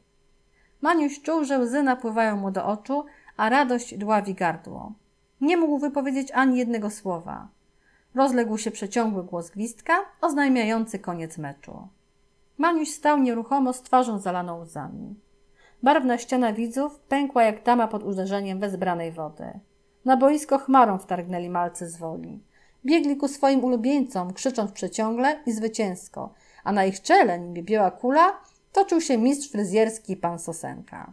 Maniuś czuł, że łzy napływają mu do oczu, a radość dławi gardło. Nie mógł wypowiedzieć ani jednego słowa. Rozległ się przeciągły głos gwizdka, oznajmiający koniec meczu. Maniuś stał nieruchomo z twarzą zalaną łzami. Barwna ściana widzów pękła jak dama pod uderzeniem wezbranej wody. Na boisko chmarą wtargnęli malcy z woli. Biegli ku swoim ulubieńcom, krzycząc przeciągle i zwycięsko, a na ich czele, niby biała kula, toczył się mistrz fryzjerski pan Sosenka.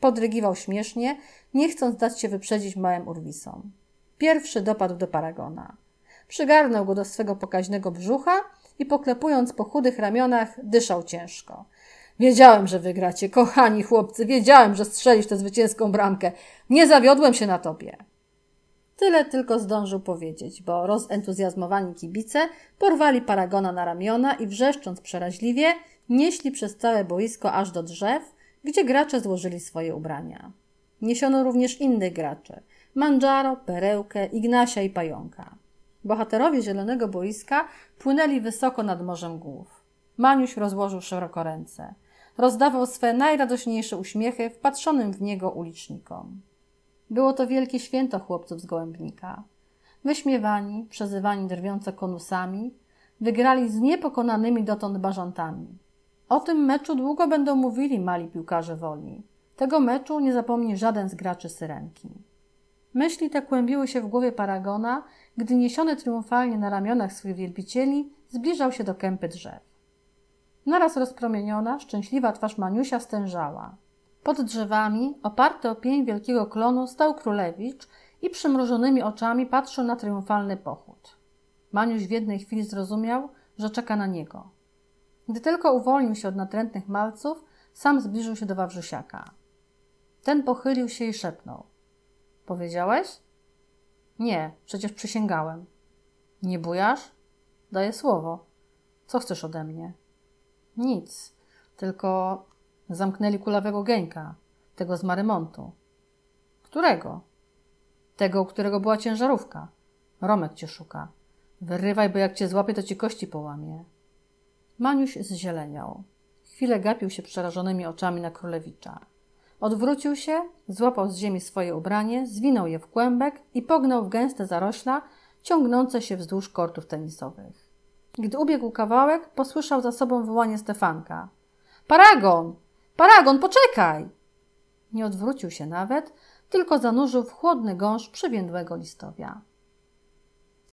Podrygiwał śmiesznie, nie chcąc dać się wyprzedzić małym urwisom. Pierwszy dopadł do paragona. Przygarnął go do swego pokaźnego brzucha i poklepując po chudych ramionach, dyszał ciężko. Wiedziałem, że wygracie, kochani chłopcy, wiedziałem, że strzelisz tę zwycięską bramkę. Nie zawiodłem się na tobie. Tyle tylko zdążył powiedzieć, bo rozentuzjazmowani kibice porwali paragona na ramiona i wrzeszcząc przeraźliwie, nieśli przez całe boisko aż do drzew, gdzie gracze złożyli swoje ubrania. Niesiono również innych graczy Mandżaro, Perełkę, Ignasia i Pająka. Bohaterowie zielonego boiska płynęli wysoko nad morzem głów. Maniuś rozłożył szeroko ręce. Rozdawał swe najradośniejsze uśmiechy wpatrzonym w niego ulicznikom. Było to wielkie święto chłopców z Gołębnika. Wyśmiewani, przezywani drwiąco konusami, wygrali z niepokonanymi dotąd barżantami. O tym meczu długo będą mówili mali piłkarze woli. Tego meczu nie zapomni żaden z graczy syrenki. Myśli te kłębiły się w głowie Paragona, gdy niesiony triumfalnie na ramionach swych wielbicieli zbliżał się do kępy drzew. Naraz rozpromieniona, szczęśliwa twarz Maniusia stężała. Pod drzewami, oparty o pień wielkiego klonu, stał królewicz i przymrużonymi oczami patrzył na triumfalny pochód. Maniuś w jednej chwili zrozumiał, że czeka na niego. Gdy tylko uwolnił się od natrętnych malców, sam zbliżył się do Wawrzysiaka. Ten pochylił się i szepnął. Powiedziałeś? Nie, przecież przysięgałem. Nie bujasz? Daję słowo. Co chcesz ode mnie? Nic, tylko Zamknęli kulawego gęka, tego z Marymontu. Którego? Tego, u którego była ciężarówka. Romek cię szuka. Wyrywaj, bo jak cię złapie, to ci kości połamie. Maniuś zzieleniał. Chwilę gapił się przerażonymi oczami na królewicza. Odwrócił się, złapał z ziemi swoje ubranie, zwinął je w kłębek i pognał w gęste zarośla, ciągnące się wzdłuż kortów tenisowych. Gdy ubiegł kawałek, posłyszał za sobą wołanie Stefanka. Paragon! Paragon, poczekaj! Nie odwrócił się nawet, tylko zanurzył w chłodny gąszcz przywiędłego listowia.